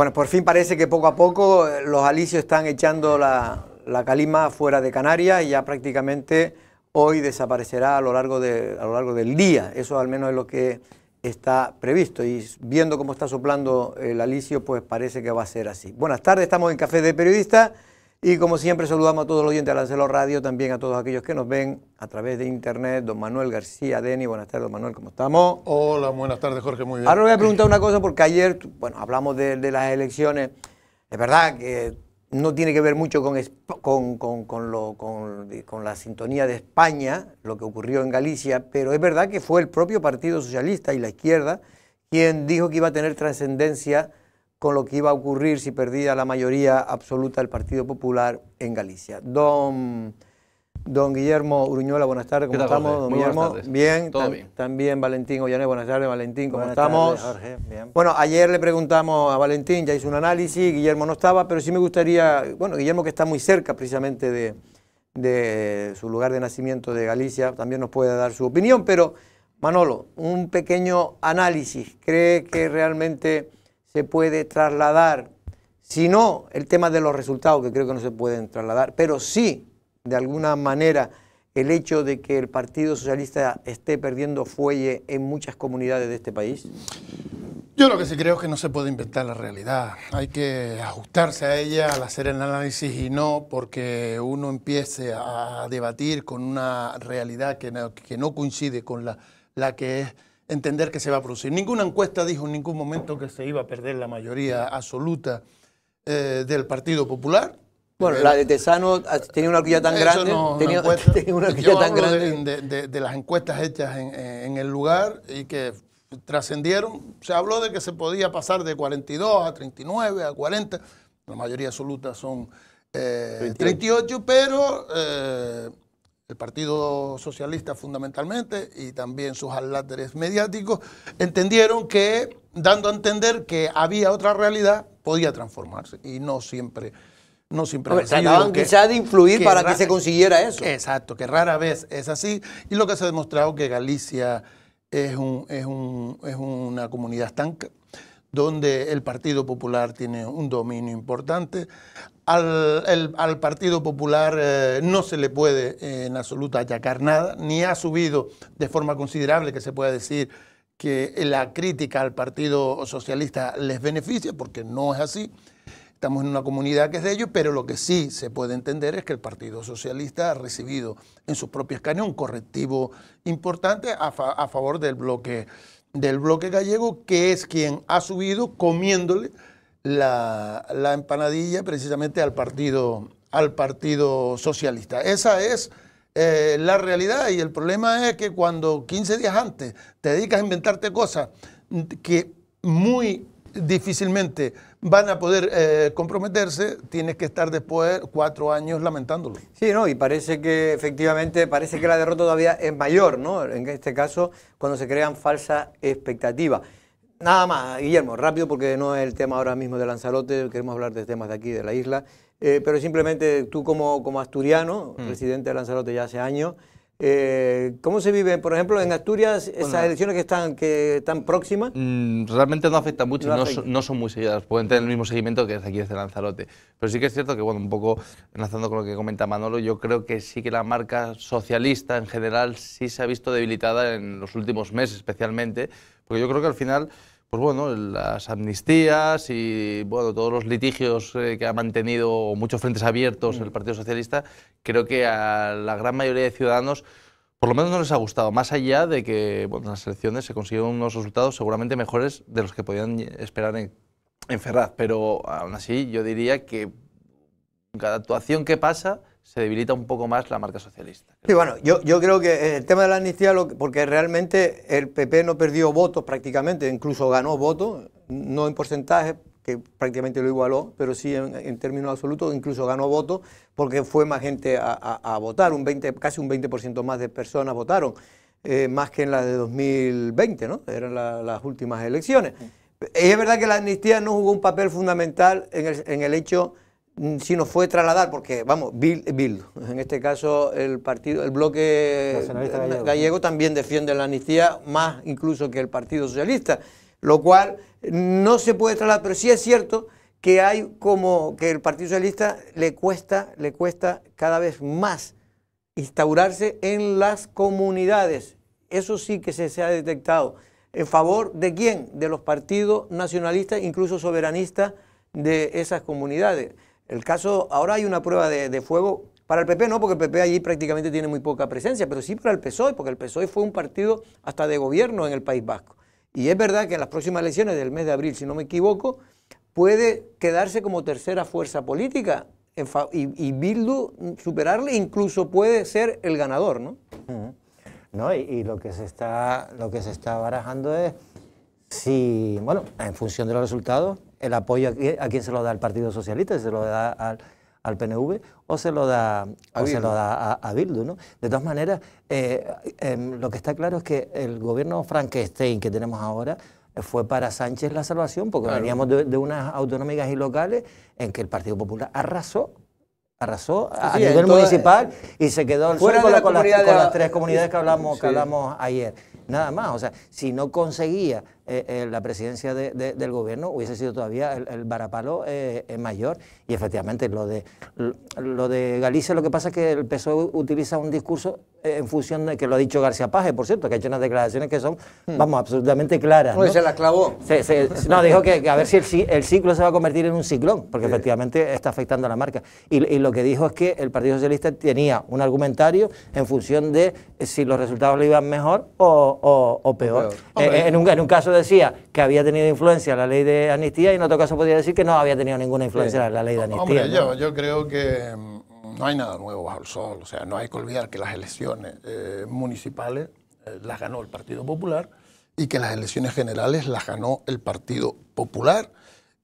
Bueno, por fin parece que poco a poco eh, los alicios están echando la, calima fuera de Canarias y ya prácticamente hoy desaparecerá a lo, largo de, a lo largo del día. Eso al menos es lo que está previsto. Y viendo cómo está soplando el alicio, pues parece que va a ser así. Buenas tardes, estamos en Café de Periodistas. Y como siempre saludamos a todos los oyentes de Lancelo Radio, también a todos aquellos que nos ven a través de internet. Don Manuel García Deni, buenas tardes, don Manuel, ¿cómo estamos? Hola, buenas tardes, Jorge, muy bien. Ahora voy a preguntar una cosa porque ayer, bueno, hablamos de, las elecciones. Es verdad que no tiene que ver mucho con, con, la sintonía de España, lo que ocurrió en Galicia, pero es verdad que fue el propio Partido Socialista y la izquierda quien dijo que iba a tener trascendencia con lo que iba a ocurrir si perdía la mayoría absoluta del Partido Popular en Galicia. Don, don Guillermo Uruñola, buenas tardes, ¿cómo estamos? Don Guillermo, bien, También Valentín Ollané, buenas tardes, Valentín, ¿cómo estamos? Bueno, ayer le preguntamos a Valentín, ya hizo un análisis, Guillermo no estaba, pero sí me gustaría, bueno, Guillermo que está muy cerca precisamente de, de su lugar de nacimiento de Galicia, también nos puede dar su opinión, pero Manolo, un pequeño análisis, ¿cree que realmente se puede trasladar, si no el tema de los resultados, que creo que no se pueden trasladar, pero sí, de alguna manera, el hecho de que el Partido Socialista esté perdiendo fuelle en muchas comunidades de este país? Yo lo que sí creo es que no se puede inventar la realidad. Hay que ajustarse a ella al hacer el análisis y no porque uno empiece a debatir con una realidad que no, coincide con la, la que es entender que se va a producir. Ninguna encuesta dijo en ningún momento que se iba a perder la mayoría absoluta eh, del Partido Popular. Bueno, eh, la de Tesano ah, tenía una orquídea tan grande. tenía, una tenía tan grande. De, de, las encuestas hechas en, el lugar y que trascendieron. Se habló de que se podía pasar de 42 a 39 a 40. La mayoría absoluta son 38, eh, pero el Partido Socialista fundamentalmente y también sus aláteres mediáticos, entendieron que, dando a entender que había otra realidad, podía transformarse y no siempre. No siempre ver, quizá de influir para que se consiguiera eso. Exacto, que rara vez es así. Y lo que se ha demostrado que Galicia es, un, es una comunidad tan donde el Partido Popular tiene un dominio importante. Al, Partido Popular eh, no se le puede eh, en absoluta achacar nada, ni ha subido de forma considerable que se pueda decir que la crítica al Partido Socialista les beneficia, porque no es así. Estamos en una comunidad que es de ellos, pero lo que sí se puede entender es que el Partido Socialista ha recibido en sus propias carnes un correctivo importante a, a favor del bloque del bloque gallego, que es quien ha subido comiéndole la, empanadilla precisamente al partido, al partido Socialista. Esa es eh, la realidad y el problema es que cuando 15 días antes te dedicas a inventarte cosas que muy difícilmente van a poder eh, comprometerse, tienes que estar después cuatro años lamentándolo. Sí, no, y parece que efectivamente, parece que la derrota todavía es mayor, ¿no? En este caso, cuando se crean falsas expectativas. Nada más, Guillermo, rápido porque no es el tema ahora mismo de Lanzarote, queremos hablar de temas de aquí, de la isla, eh, pero simplemente tú como, como asturiano, mm. residente de Lanzarote ya hace años, eh, ¿Cómo se vive, por ejemplo, en Asturias esas elecciones que están, que están próximas? Mm, realmente no afecta mucho no, son, muy seguidas, pueden tener el mismo seguimiento que desde aquí desde Lanzarote. Pero sí que es cierto que, bueno, un poco enlazando con lo que comenta Manolo, yo creo que sí que la marca socialista en general sí se ha visto debilitada en los últimos meses especialmente, porque yo creo que al final pues bueno, las amnistías y bueno, todos los litigios eh, que ha mantenido muchos frentes abiertos el mm. Partido Socialista, creo que a la gran mayoría de ciudadanos por lo menos no les ha gustado, más allá de que en las elecciones se consiguieron unos resultados seguramente mejores de los que podían esperar en, en Ferraz, pero aún así yo diría que cada actuación que pasa se debilita un poco más la marca socialista. Sí, bueno, yo, yo creo que eh, el tema de la amnistía, porque realmente el PP no perdió votos prácticamente, incluso ganó votos, no en porcentaje, que prácticamente lo igualó, pero sí en, términos absolutos, incluso ganó votos porque fue más gente a, votar, un casi un 20% más de personas votaron, eh, más que en la de 2020, ¿no? Eran las últimas elecciones. Mm. Y es verdad que la amnistía no jugó un papel fundamental en el, en el hecho Mm, ...si nos fue trasladar, porque vamos, Bill, en este caso el partido, el bloque eh, gallego. también defiende la amnistía más incluso que el Partido Socialista, lo cual no se puede trasladar, pero sí es cierto que hay como que el Partido Socialista le cuesta, le cuesta cada vez más instaurarse en las comunidades. Eso sí que se ha detectado. ¿En favor de quién? De los partidos nacionalistas, incluso soberanistas de esas comunidades. El caso, ahora hay una prueba de, fuego, para el PP no, porque el PP allí prácticamente tiene muy poca presencia, pero sí para el PSOE, porque el PSOE fue un partido hasta de gobierno en el País Vasco. Y es verdad que en las próximas elecciones del mes de abril, si no me equivoco, puede quedarse como tercera fuerza política y, Bildu superarle, incluso puede ser el ganador, ¿no? No, y, lo que se está lo que se está barajando es Sí, bueno, en función de los resultados, el apoyo a, quién se lo da el Partido Socialista, se lo da al, PNV o se lo da a, Bildu. lo da a, ¿no? De todas maneras, eh, em, lo que está claro es que el gobierno Frankenstein que tenemos ahora eh, fue para Sánchez la salvación, porque veníamos de, unas autonómicas y locales en que el Partido Popular arrasó arrasó a nivel municipal y se quedó al con, las, tres comunidades que hablamos, que hablamos ayer. Nada más, o sea, si no conseguía eh, eh, la presidencia del gobierno, hubiese sido todavía el, barapalo varapalo eh, mayor. Y efectivamente, lo de, lo de Galicia, lo que pasa es que el PSOE utiliza un discurso eh, en función de que lo ha dicho García Paje, por cierto, que ha hecho unas declaraciones que son, hmm. vamos, absolutamente claras. Pues no, se la clavó. no, dijo que, a ver si el, ciclo se va a convertir en un ciclón, porque efectivamente está afectando a la marca. Y, lo que dijo es que el Partido Socialista tenía un argumentario en función de si los resultados le iban mejor o, peor. Eh, en, un, caso decía que había tenido influencia la ley de amnistía y en otro caso podía decir que no había tenido ninguna influencia la, ley de amnistía. yo creo que mm, no hay nada nuevo bajo el sol, o sea, no hay que olvidar que las elecciones eh, municipales eh, las ganó el Partido Popular y que las elecciones generales las ganó el Partido Popular,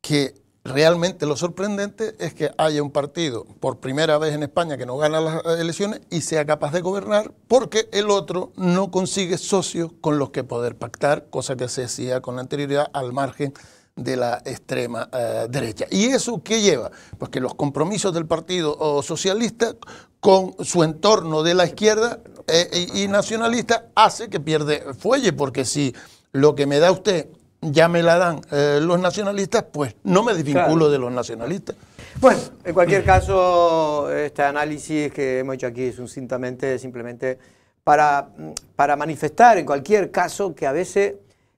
que realmente lo sorprendente es que haya un partido por primera vez en España que no gana las elecciones y sea capaz de gobernar porque el otro no consigue socios con los que poder pactar, cosa que se decía con anterioridad al margen de la extrema eh, derecha. ¿Y eso qué lleva? Pues que los compromisos del Partido oh, Socialista con su entorno de la izquierda eh, y, nacionalista hace que pierde fuelle, porque si lo que me da usted ya me la dan eh, los nacionalistas, pues no me desvinculo de los nacionalistas. Bueno, en cualquier caso, este análisis que hemos hecho aquí es un simplemente, simplemente para, para manifestar, en cualquier caso, que a veces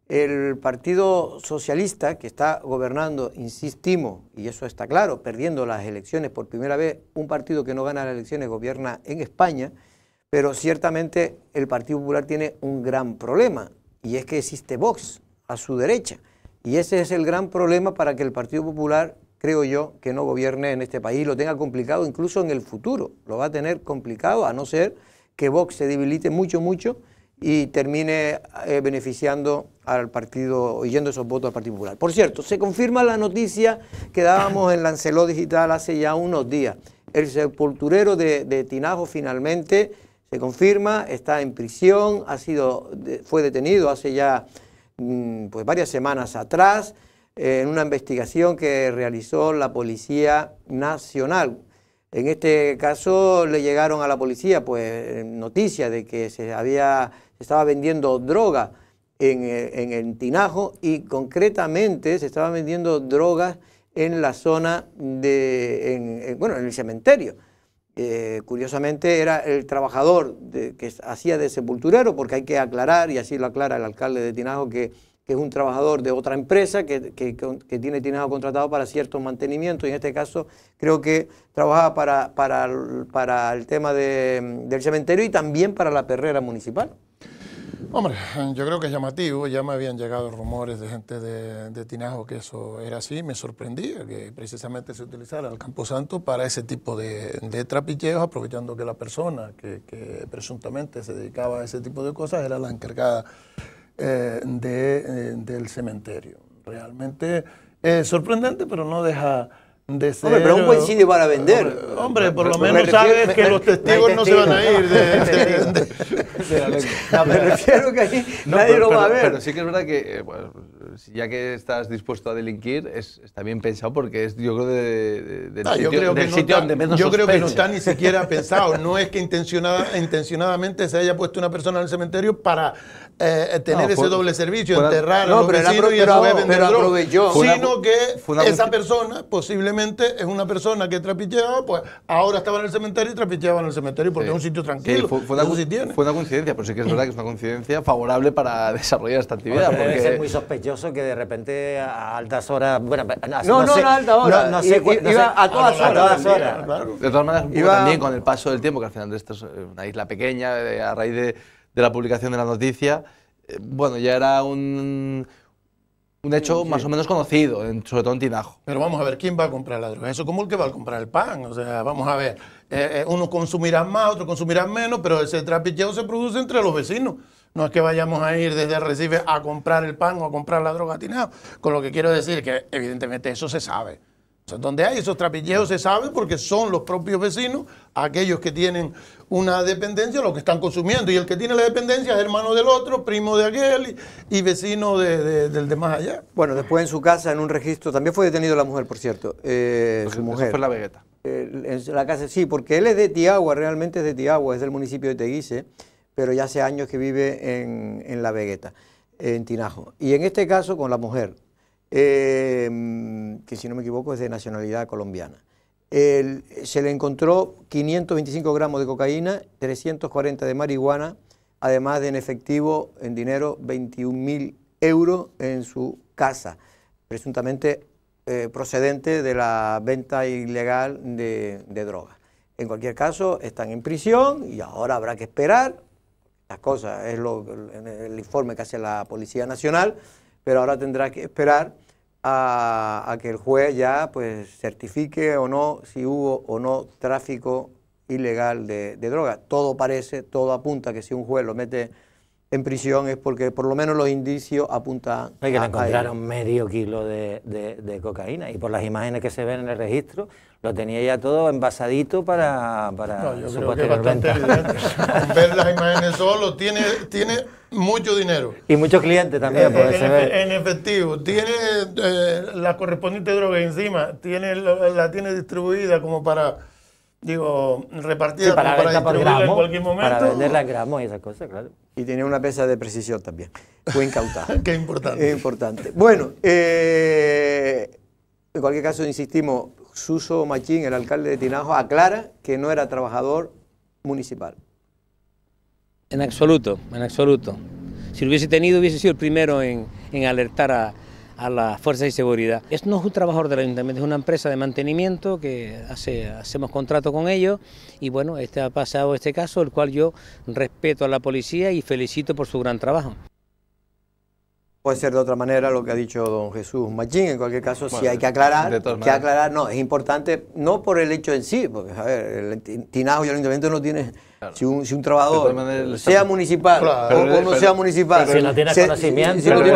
el Partido Socialista, que está gobernando, insistimos, y eso está claro, perdiendo las elecciones por primera vez, un partido que no gana las elecciones gobierna en España, pero ciertamente el Partido Popular tiene un gran problema, y es que existe Vox a su derecha. Y ese es el gran problema para que el Partido Popular, creo yo, que no gobierne en este país, lo tenga complicado incluso en el futuro. Lo va a tener complicado, a no ser que Vox se debilite mucho, mucho y termine eh, beneficiando al partido, oyendo esos votos al Partido Popular. Por cierto, se confirma la noticia que dábamos en Lanceló Digital hace ya unos días. El sepulturero de, Tinajo finalmente se confirma, está en prisión, ha sido, fue detenido hace ya mm, pues, varias semanas atrás eh, en una investigación que realizó la Policía Nacional. En este caso le llegaron a la policía pues noticias de que se había se estaba vendiendo droga eh, en, el Tinajo y concretamente se estaba vendiendo drogas en la zona de, bueno, en el cementerio. Eh, curiosamente era el trabajador que hacía de sepulturero, porque hay que aclarar, y así lo aclara el alcalde de Tinajo, que, que es un trabajador de otra empresa que, que, tiene Tinajo contratado para ciertos mantenimientos, y en este caso creo que trabajaba para, para, el tema del cementerio y también para la perrera municipal. Hombre, yo creo que es llamativo, ya me habían llegado rumores de gente de, Tinajo que eso era así, me sorprendía que precisamente se utilizara el Camposanto para ese tipo de, de trapilleos, aprovechando que la persona que, presuntamente se dedicaba a ese tipo de cosas era la encargada eh, eh, del cementerio. Realmente es eh, sorprendente, pero no deja hombre, pero un buen sitio para vender. Hombre, por lo menos sabes que los testigos, no se van a ir. que nadie lo va a ver. sí que es verdad que, eh, ya que estás dispuesto a delinquir, está bien pensado porque es, yo creo, que no está ni siquiera pensado. No es que intencionadamente se haya puesto una persona en el cementerio para eh, eh, tener ese doble servicio, enterrar a los y a sino que esa persona posiblemente es una persona que trapicheaba, pues ahora estaba en el cementerio y trapicheaba en el cementerio porque es un sitio tranquilo. fue, una, una, coincidencia, pero sí que es verdad que es una coincidencia favorable para desarrollar esta actividad. porque... es muy sospechoso que de repente a altas horas. Bueno, no, no, no, a altas horas. a todas, horas. De todas maneras, también con el paso del tiempo, que al final de esto es una isla pequeña, a raíz de, de la publicación de la noticia, eh, bueno, ya era un un hecho más o menos conocido, en, sobre todo en Tinajo. Pero vamos a ver, ¿quién va a comprar la droga? Eso como el que va a comprar el pan. O sea, vamos a ver, eh, eh, uno consumirá más, otro consumirán menos, pero ese trapicheo se produce entre los vecinos. No es que vayamos a ir desde Recife a comprar el pan o a comprar la droga a Con lo que quiero decir que evidentemente eso se sabe. Donde hay esos trapilleos se sabe porque son los propios vecinos, aquellos que tienen una dependencia, los que están consumiendo. Y el que tiene la dependencia es hermano del otro, primo de aquel y, vecino del de más allá. Bueno, después en su casa, en un registro, también fue detenido la mujer, por cierto. Eh, su mujer. fue la Vegeta. Eh, en la casa, sí, porque él es de Tiagua, realmente es de Tiagua, es del municipio de Teguise, pero ya hace años que vive en, en la Vegeta, en Tinajo. Y en este caso con la mujer Em, que si no me equivoco es de nacionalidad colombiana. se le encontró 525 gramos de cocaína, 340 de marihuana, además de en efectivo, en dinero, 21 mil euros en su casa, presuntamente eh, procedente de la venta ilegal de, drogas. En cualquier caso, están en prisión y ahora habrá que esperar. Las cosas, es el informe que hace la Policía Nacional, pero ahora tendrá que esperar a, que el juez ya pues certifique o no si hubo o no tráfico ilegal de, de droga. Todo parece, todo apunta que si un juez lo mete en prisión es porque por lo menos los indicios apuntan hay que le encontraron medio kilo de, cocaína y por las imágenes que se ven en el registro lo tenía ya todo envasadito para, para no, yo creo que bastante ver las imágenes solo tiene tiene mucho dinero. Y muchos clientes también. Eh, en, en, efectivo. Tiene eh, la correspondiente droga encima. Tiene, la tiene distribuida como para, digo, repartida para, en cualquier momento. Para venderla en gramos y esas cosas, claro. Y tiene una pesa de precisión también. Fue incautada. Qué importante. Es importante. Bueno, eh, en cualquier caso, insistimos, Suso Machín, el alcalde de Tinajo, aclara que no era trabajador municipal. En absoluto, en absoluto. Si lo hubiese tenido, hubiese sido el primero en, alertar a, a las fuerzas de seguridad. Es no es un trabajador del ayuntamiento, es una empresa de mantenimiento que hacemos contrato con ellos y bueno, este ha pasado este caso, el cual yo respeto a la policía y felicito por su gran trabajo. Puede ser de otra manera lo que ha dicho don Jesús Machín, en cualquier caso, si hay que aclarar, que aclarar, no, es importante, no por el hecho en sí, porque a el tinajo y el ayuntamiento no tienen si, un, si, un, trabajador, sea municipal o, no sea municipal, si no tiene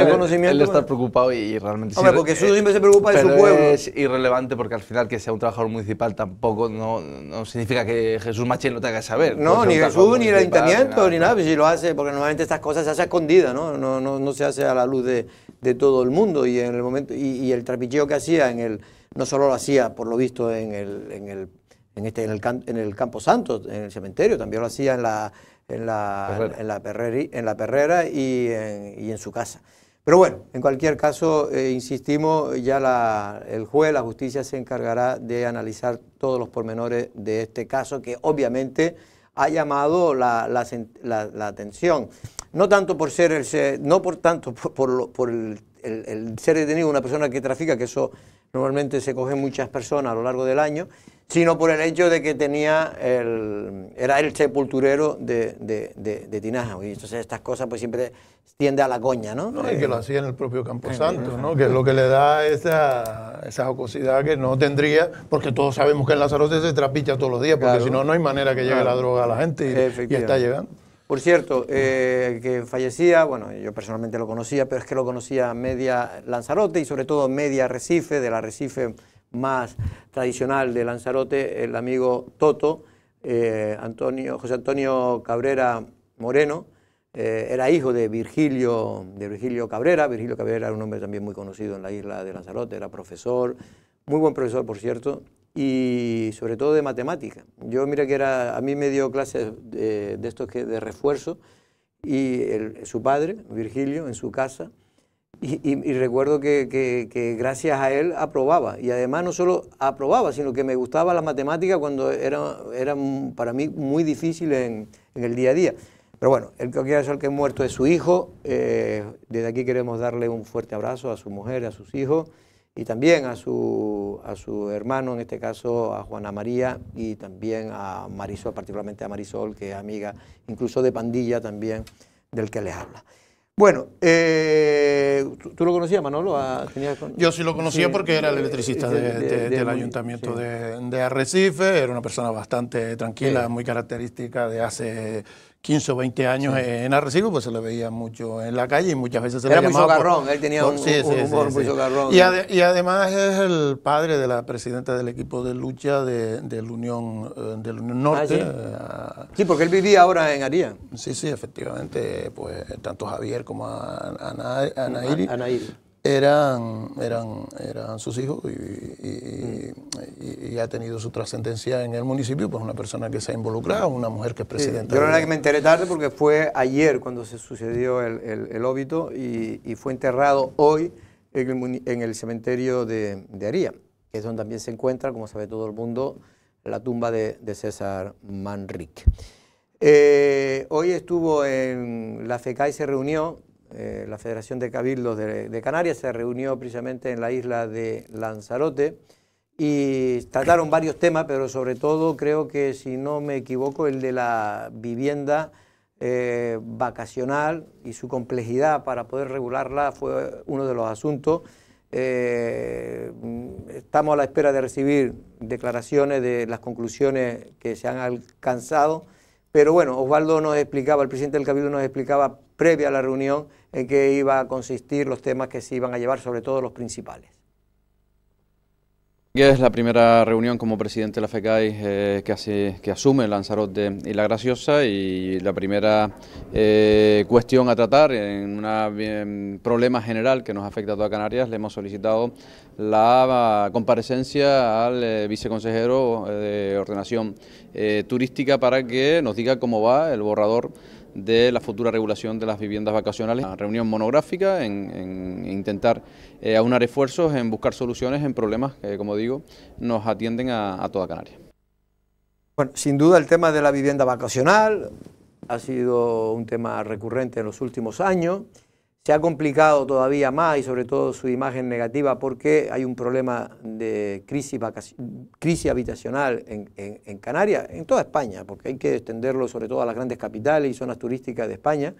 conocimiento, él está preocupado y, realmente. Hombre, porque Jesús siempre se preocupa de su pueblo. Es irrelevante porque al final que sea un trabajador municipal tampoco no, no significa que Jesús Machín lo tenga que saber. No, ni Jesús, ni el ayuntamiento, ni nada. si lo hace, porque normalmente estas cosas se hacen escondidas, ¿no? No, no, no se hace a la luz de, de todo el mundo y en el momento y, el trapicheo que hacía en el no solo lo hacía por lo visto en el, en el en, este, en, el, en el Campo Santo, en el cementerio, también lo hacía en la, en la, Perrera. En, la en la Perrera y en, su casa. Pero bueno, en cualquier caso, eh, insistimos, ya el juez, la justicia se encargará de analizar todos los pormenores de este caso que obviamente ha llamado la, atención. No tanto por ser el, no por tanto por, el, el ser detenido una persona que trafica, que eso normalmente se cogen muchas personas a lo largo del año, sino por el hecho de que tenía el, era el sepulturero de, de, Tinaja. Y entonces estas cosas pues siempre tiende a la coña, ¿no? y que lo hacía en el propio Camposanto, ¿no? Que es lo que le da esa, esa jocosidad que no tendría, porque todos sabemos que en Lanzarote se trapicha todos los días, porque si no, no hay manera que llegue la droga a la gente y, está llegando. Por cierto, eh, que fallecía, bueno, yo personalmente lo conocía, pero es que lo conocía media Lanzarote y sobre todo media Recife, de la Recife más tradicional de Lanzarote, el amigo Toto, eh, Antonio, José Antonio Cabrera Moreno, eh, era hijo de Virgilio, de Virgilio Cabrera. Virgilio Cabrera era un hombre también muy conocido en la isla de Lanzarote, era profesor, muy buen profesor, por cierto, y sobre todo de matemática. Yo, mira que era, a mí me dio clases de, estos que de refuerzo, y su padre, Virgilio, en su casa, y, recuerdo que, gracias a él aprobaba. Y además no solo aprobaba, sino que me gustaba la matemática cuando era para mí muy difícil en, el día a día. Pero bueno, el que sol que es muerto es su hijo. Eh, desde aquí queremos darle un fuerte abrazo a su mujer, a sus hijos y también a su, a su hermano, en este caso a Juana María y también a Marisol, particularmente a Marisol, que es amiga incluso de pandilla también del que les habla. Bueno, eh, ¿tú, lo conocías, Manolo? Ah, Yo sí lo conocía porque era el electricista del ayuntamiento de, Arrecife, era una persona bastante tranquila, muy característica de hace 15 o 20 años en Arrecibo pues se le veía mucho en la calle y muchas veces se Era le llamaba... Era mucho él tenía un, un, humor sí, Y, además es el padre de la presidenta del equipo de lucha de, la, Unión, eh, del ah, Norte. Eh, sí. porque él vivía ahora en Aría. Sí, sí, efectivamente, pues tanto Javier como Ana, Anairi eran, eran, eran sus hijos mm. y, ha tenido su trascendencia en el municipio, pues una persona que se ha involucrado, una mujer que es presidenta. yo no era que me enteré tarde porque fue ayer cuando se sucedió el, óbito y, fue enterrado hoy en el, en el cementerio de, de, Aría, que es donde también se encuentra, como sabe todo el mundo, la tumba de, de César Manrique. Eh, hoy estuvo en la FECA y se reunió eh, la Federación de Cabildos de, Canarias se reunió precisamente en la isla de Lanzarote y trataron varios temas, pero sobre todo creo que, si no me equivoco, el de la vivienda eh, vacacional y su complejidad para poder regularla fue uno de los asuntos. Eh, estamos a la espera de recibir declaraciones de las conclusiones que se han alcanzado pero bueno, Osvaldo nos explicaba, el presidente del Cabildo nos explicaba previa a la reunión en qué iba a consistir los temas que se iban a llevar, sobre todo los principales. Es la primera reunión como presidente de la FECAI eh, que, hace, que asume Lanzarote y La Graciosa y la primera eh, cuestión a tratar en un em, problema general que nos afecta a toda Canarias. Le hemos solicitado la comparecencia al eh, viceconsejero de Ordenación Turística para que nos diga cómo va el borrador de la futura regulación de las viviendas vacacionales. Una reunión monográfica en, intentar eh, aunar esfuerzos en buscar soluciones en problemas que, como digo, nos atienden a, a toda Canaria. Bueno, sin duda el tema de la vivienda vacacional ha sido un tema recurrente en los últimos años se ha complicado todavía más y sobre todo su imagen negativa porque hay un problema de crisis, crisis habitacional en, Canarias, en toda España, porque hay que extenderlo sobre todo a las grandes capitales y zonas turísticas de España.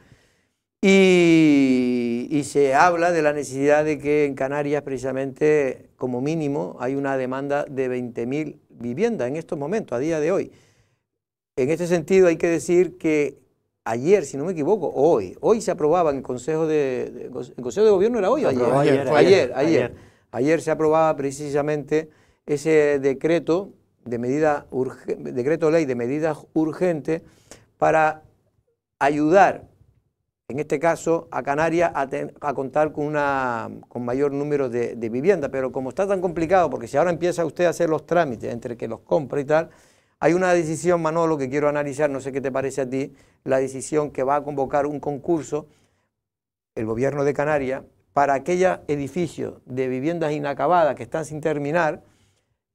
Y, y se habla de la necesidad de que en Canarias precisamente como mínimo hay una demanda de 20.000 viviendas en estos momentos, a día de hoy. En este sentido hay que decir que ayer, si no me equivoco, hoy, hoy se aprobaba en Consejo de, Consejo de Gobierno, ¿era hoy? Ayer ayer ayer, ayer ayer, se aprobaba precisamente ese decreto de medida decreto ley de medidas urgentes para ayudar, en este caso, a Canarias a, contar con, una, con mayor número de, de viviendas. Pero como está tan complicado, porque si ahora empieza usted a hacer los trámites entre que los compra y tal, hay una decisión, Manolo, que quiero analizar, no sé qué te parece a ti, la decisión que va a convocar un concurso, el gobierno de Canarias, para aquellos edificio de viviendas inacabadas que están sin terminar,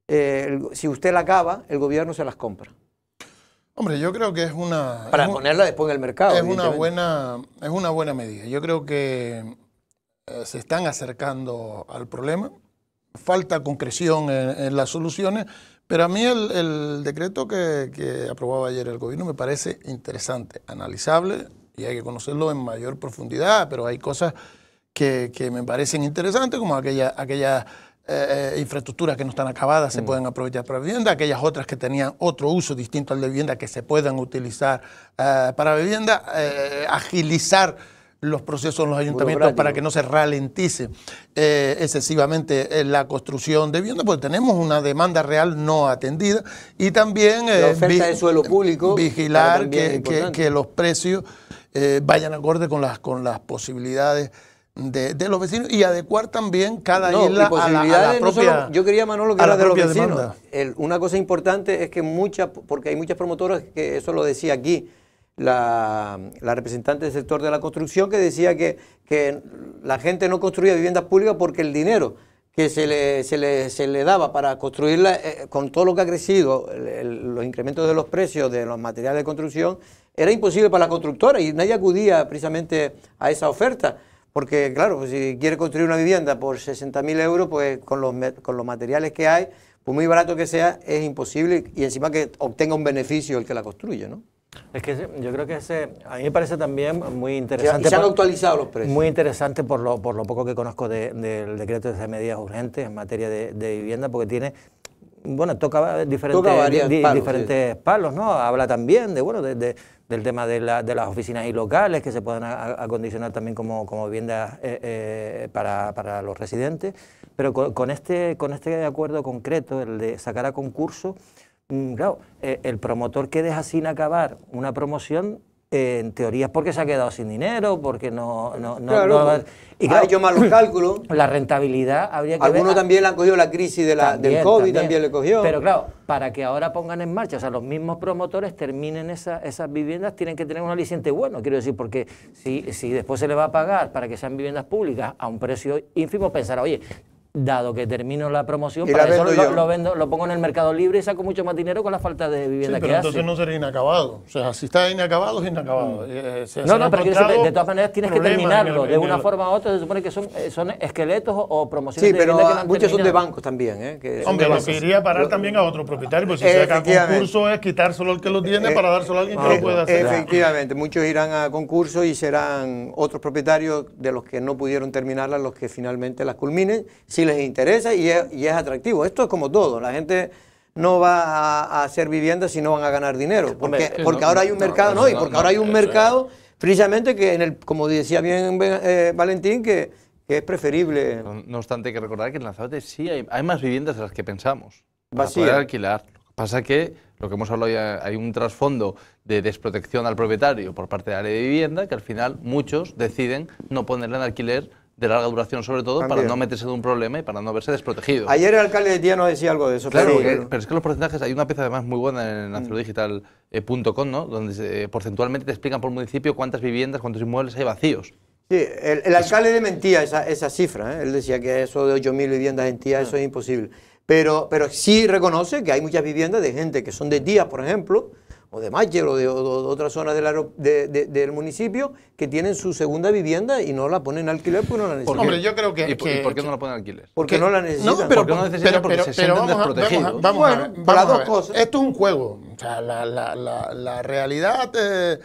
eh, si usted la acaba, el gobierno se las compra. Hombre, yo creo que es una... Para ponerla después en el mercado. Es una, buena, es una buena medida. Yo creo que eh, se están acercando al problema. Falta concreción en las soluciones, pero a mí el, decreto que, aprobaba ayer el gobierno me parece interesante, analizable y hay que conocerlo en mayor profundidad, pero hay cosas que, me parecen interesantes, como aquellas eh, infraestructuras que no están acabadas se mm. pueden aprovechar para vivienda, aquellas otras que tenían otro uso distinto al de vivienda que se puedan utilizar eh, para vivienda, eh, agilizar los procesos en los ayuntamientos para que no se ralentice eh, excesivamente eh, la construcción de viviendas pues, porque tenemos una demanda real no atendida y también eh, suelo público vigilar que, los precios vayan acorde con las, con las posibilidades. De, los vecinos y adecuar también cada isla a la, propia. yo quería, que de los una cosa importante es que muchas, porque hay muchas promotoras que eso lo decía aquí, la, representante del sector de la construcción que decía que, que la gente no construía viviendas públicas porque el dinero que se le, se le, se le daba para construirla, eh, con todo lo que ha crecido, los incrementos de los precios de los materiales de construcción, era imposible para la constructora y nadie acudía precisamente a esa oferta. Porque, claro, pues, si quiere construir una vivienda por 60.000 euros, pues con los, con los materiales que hay, pues muy barato que sea, es imposible y encima que obtenga un beneficio el que la construye, ¿no? Es que yo creo que ese, a mí me parece también muy interesante. han actualizado los precios. Muy interesante por lo, por lo poco que conozco del decreto de medidas urgentes en materia de, vivienda, porque tiene bueno, toca diferentes, palos, diferentes palos, ¿no? Habla también de, bueno, de, del tema de, las oficinas y locales que se puedan acondicionar también como, como viviendas eh, eh, para, los residentes, pero con, este, con este acuerdo concreto, el de sacar a concurso, Mm, claro, eh, el promotor que deja sin acabar una promoción eh, en teoría es porque se ha quedado sin dinero, porque no... claro, pues, y claro, ha hecho malos cálculos. La rentabilidad habría que Algunos ah, también le han cogido la crisis del COVID, también. le cogió. Pero claro, para que ahora pongan en marcha, o sea, los mismos promotores terminen esas viviendas, tienen que tener un aliciente bueno, quiero decir, porque si, si después se le va a pagar para que sean viviendas públicas a un precio ínfimo, pensar, oye, dado que termino la promoción, y para eso lo, vendo, lo pongo en el mercado libre y saco mucho más dinero con la falta de vivienda sí, pero que entonces no será inacabado. O sea, si está inacabado, es inacabado. Mm. Eh, eh, no, no, pero de todas maneras tienes que terminarlo. de una forma u otra se supone que son, eh, son esqueletos o, promociones sí, de vivienda que ah, muchos son de bancos también. ¿eh? Hombre, lo que iría a parar también a otro propietario, porque si se saca concurso es quitar solo el que lo tiene para dárselo a alguien que lo pueda hacer. Efectivamente, muchos irán a concurso y serán otros propietarios de los que no pudieron terminarla los que finalmente las culminen. Si les interesa y es, atractivo. Esto es como todo, la gente no va a, hacer vivienda si no van a ganar dinero, porque, porque ahora hay un mercado, no, y porque ahora hay un mercado precisamente que, como decía bien eh, Valentín, que, es preferible. No, obstante, hay que recordar que en Lanzarote sí hay, más viviendas de las que pensamos. Para poder alquilar. pasa que lo que hemos hablado ya, hay un trasfondo de desprotección al propietario por parte de la área de vivienda que al final muchos deciden no ponerla en alquiler de larga duración sobre todo, para no meterse en un problema y para no verse desprotegido. Ayer el alcalde de nos decía algo de eso. Claro, pero, es que los porcentajes, hay una pieza además muy buena en nacionaldigital.com, mm. eh, ¿no? donde eh, porcentualmente te explican por municipio cuántas viviendas, cuántos inmuebles hay vacíos. Sí, el, alcalde le mentía esa, esa cifra, ¿eh? él decía que eso de 8.000 viviendas en Tía, eso es ah. imposible. Pero, pero sí reconoce que hay muchas viviendas de gente que son de Tía, por ejemplo, o de Mayer o de, otra zona otras zonas del, del, municipio que tienen su segunda vivienda y no la ponen alquiler porque no la necesitan. Hombre, yo creo que... ¿Y, por qué no la ponen alquiler? Porque no la necesitan. No, pero, porque no necesitan porque se sienten desprotegidos. vamos, a, dos cosas. Esto es un juego. O sea, la, la, la, realidad... Eh,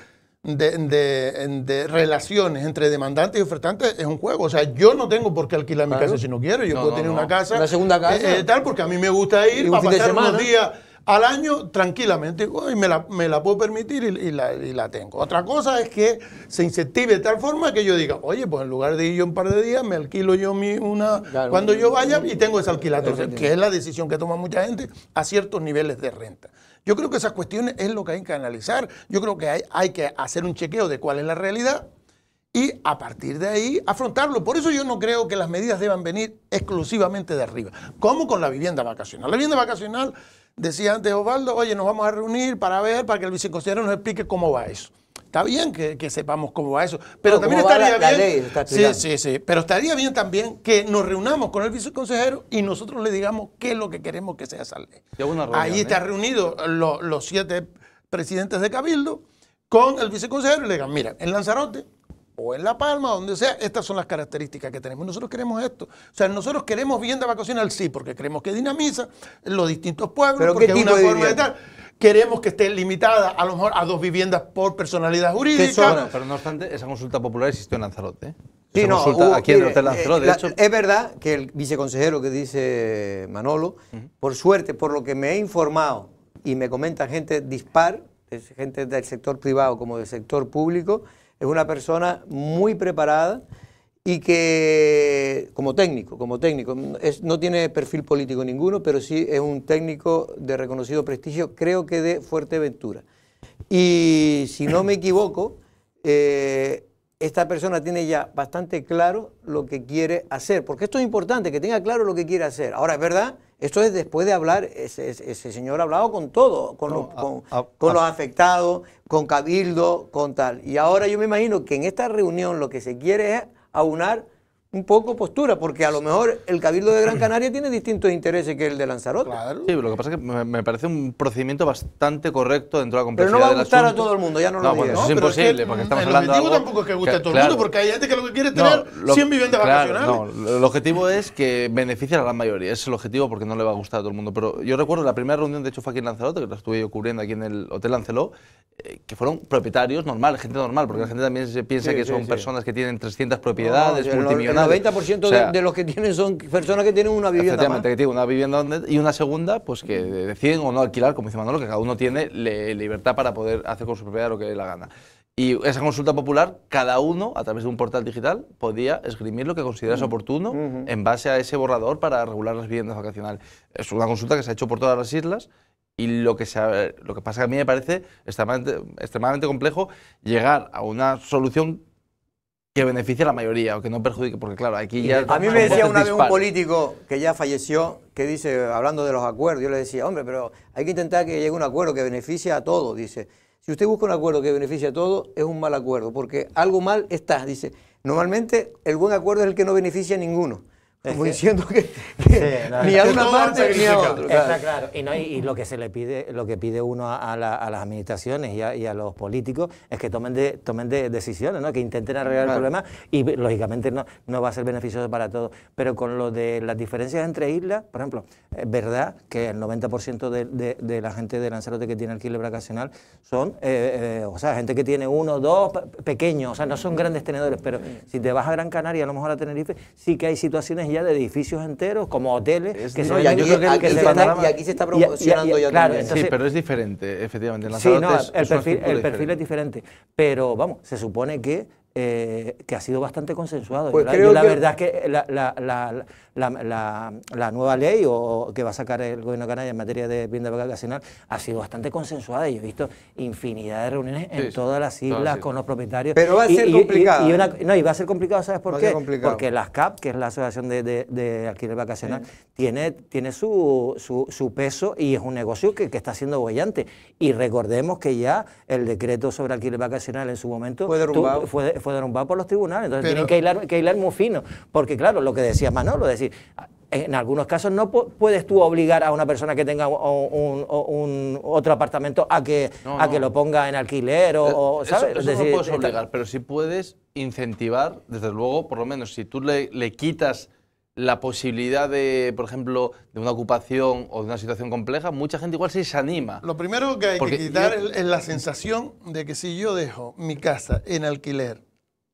de, de, de, relaciones entre demandantes y ofertantes es un juego. O sea, yo no tengo por qué alquilar mi casa si no quiero. Yo puedo tener una casa. una segunda casa. Eh, eh, tal, porque a mí me gusta ir para pasar unos días al año tranquilamente, y me la, puedo permitir y, la, tengo. Otra cosa es que se incentive de tal forma que yo diga, oye, pues en lugar de ir yo un par de días, me alquilo yo mi una cuando yo vaya y tengo esa alquiler, que es la decisión que toma mucha gente a ciertos niveles de renta. Yo creo que esas cuestiones es lo que hay que analizar. Yo creo que hay, hay que hacer un chequeo de cuál es la realidad y a partir de ahí afrontarlo. Por eso yo no creo que las medidas deban venir exclusivamente de arriba, como con la vivienda vacacional. La vivienda vacacional, decía antes Osvaldo, oye, nos vamos a reunir para ver, para que el viceconsejero nos explique cómo va eso. Está bien que, sepamos cómo va eso, pero también estaría bien... sí, sí, sí, pero estaría bien también que nos reunamos con el viceconsejero y nosotros le digamos qué es lo que queremos que sea esa ley. Ahí está ¿eh? reunido los siete presidentes de Cabildo con el viceconsejero y le digan, mira, en Lanzarote o en La Palma, donde sea, estas son las características que tenemos. Nosotros queremos esto. O sea, nosotros queremos vivienda vacacional, sí, porque creemos que dinamiza los distintos pueblos, porque forma tal. Queremos que esté limitada a lo mejor a dos viviendas por personalidad jurídica. pero no obstante, esa consulta popular existió en Lanzarote. Sí, no, Es verdad que el viceconsejero que dice Manolo, por suerte, por lo que me he informado y me comenta gente dispar, gente del sector privado como del sector público, es una persona muy preparada y que como técnico, como técnico, no tiene perfil político ninguno, pero sí es un técnico de reconocido prestigio, creo que de fuerte ventura. Y si no me equivoco, eh, esta persona tiene ya bastante claro lo que quiere hacer, porque esto es importante, que tenga claro lo que quiere hacer. Ahora, es verdad esto es después de hablar, ese, señor ha hablado con todo, con, con, los afectados, con cabildo, con tal. Y ahora yo me imagino que en esta reunión lo que se quiere es aunar un poco postura, porque a lo mejor el Cabildo de Gran Canaria tiene distintos intereses que el de Lanzarote. Sí, lo que pasa es que me parece un procedimiento bastante correcto dentro de la complejidad Pero no va a gustar a todo el mundo, ya no, lo bueno, No, es imposible, porque estamos hablando de El objetivo tampoco es que guste a todo el mundo, porque hay gente que lo que quiere es tener 100 viviendas vacacionales. No, el objetivo es que beneficie a la gran mayoría, es el objetivo porque no le va a gustar a todo el mundo. Pero yo recuerdo la primera reunión, de hecho fue aquí en Lanzarote, que la estuve yo cubriendo aquí en el Hotel Lanceló, eh, que fueron propietarios normales, gente normal, porque la gente también se piensa que son personas que tienen 300 propiedades, multimillonarias el 90% de, los que tienen son personas que tienen una vivienda. Efectivamente, que tienen una vivienda y una segunda, pues que deciden o no alquilar, como dice Manolo, que cada uno tiene libertad para poder hacer con su propiedad lo que le la gana. Y esa consulta popular, cada uno, a través de un portal digital, podía esgrimir lo que consideras oportuno en base a ese borrador para regular las viviendas vacacionales. Es una consulta que se ha hecho por todas las islas y lo que, se lo que pasa a mí me parece extremadamente, extremadamente complejo llegar a una solución que beneficie a la mayoría o que no perjudique, porque claro, aquí ya... A mí me decía una vez un político que ya falleció, que dice, hablando de los acuerdos, yo le decía, hombre, pero hay que intentar que llegue un acuerdo que beneficie a todos, dice. Si usted busca un acuerdo que beneficie a todos, es un mal acuerdo, porque algo mal está, dice. Normalmente el buen acuerdo es el que no beneficia a ninguno. Como diciendo que, ni a una parte ni a otra. Está claro. Y, lo que se le pide, lo que pide uno a, las administraciones y a, los políticos es que tomen de, tomen decisiones, ¿no? que intenten arreglar el problema y lógicamente no, no va a ser beneficioso para todos. Pero con lo de las diferencias entre islas, por ejemplo, es verdad que el 90% de, la gente de Lanzarote que tiene alquiler vacacional son, eh, eh, o sea, gente que tiene uno, dos pequeños, o sea, no son grandes tenedores, pero si te vas a Gran Canaria, a lo mejor a Tenerife, sí que hay situaciones de edificios enteros, como hoteles, que son ya y, aquí, que, aquí, que se está, y aquí se está promocionando ya claro, sí, pero es diferente, efectivamente. el, perfil, el perfil es diferente. Pero, vamos, se supone que eh, que ha sido bastante consensuado. Pues yo, la, verdad es que la, nueva ley o, que va a sacar el gobierno canario en materia de vivienda vacacional ha sido bastante consensuada. Yo he visto infinidad de reuniones en todas las islas con los propietarios. Pero va a ser complicado. Y, ¿eh? no, y va a ser complicado, ¿sabes por qué? Porque las CAP, que es la Asociación de, de, de Alquiler Vacacional, tiene, tiene su, su, peso y es un negocio que, está siendo bollante. Y recordemos que ya el decreto sobre alquiler vacacional en su momento fue derrumbado. fue, fue derrumbado por los tribunales. Entonces tienen que hilar, hilar muy fino. Porque, claro, lo que decía Manolo, decir, en algunos casos no puedes tú obligar a una persona que tenga un, otro apartamento a que a que lo ponga en alquiler o, eh, ¿sabes? decir, no puedes obligar, pero sí puedes incentivar, desde luego, por lo menos si tú le, le, quitas la posibilidad de, por ejemplo, de una ocupación o de una situación compleja, mucha gente igual se anima. Lo primero que hay que quitar es la sensación de que si yo dejo mi casa en alquiler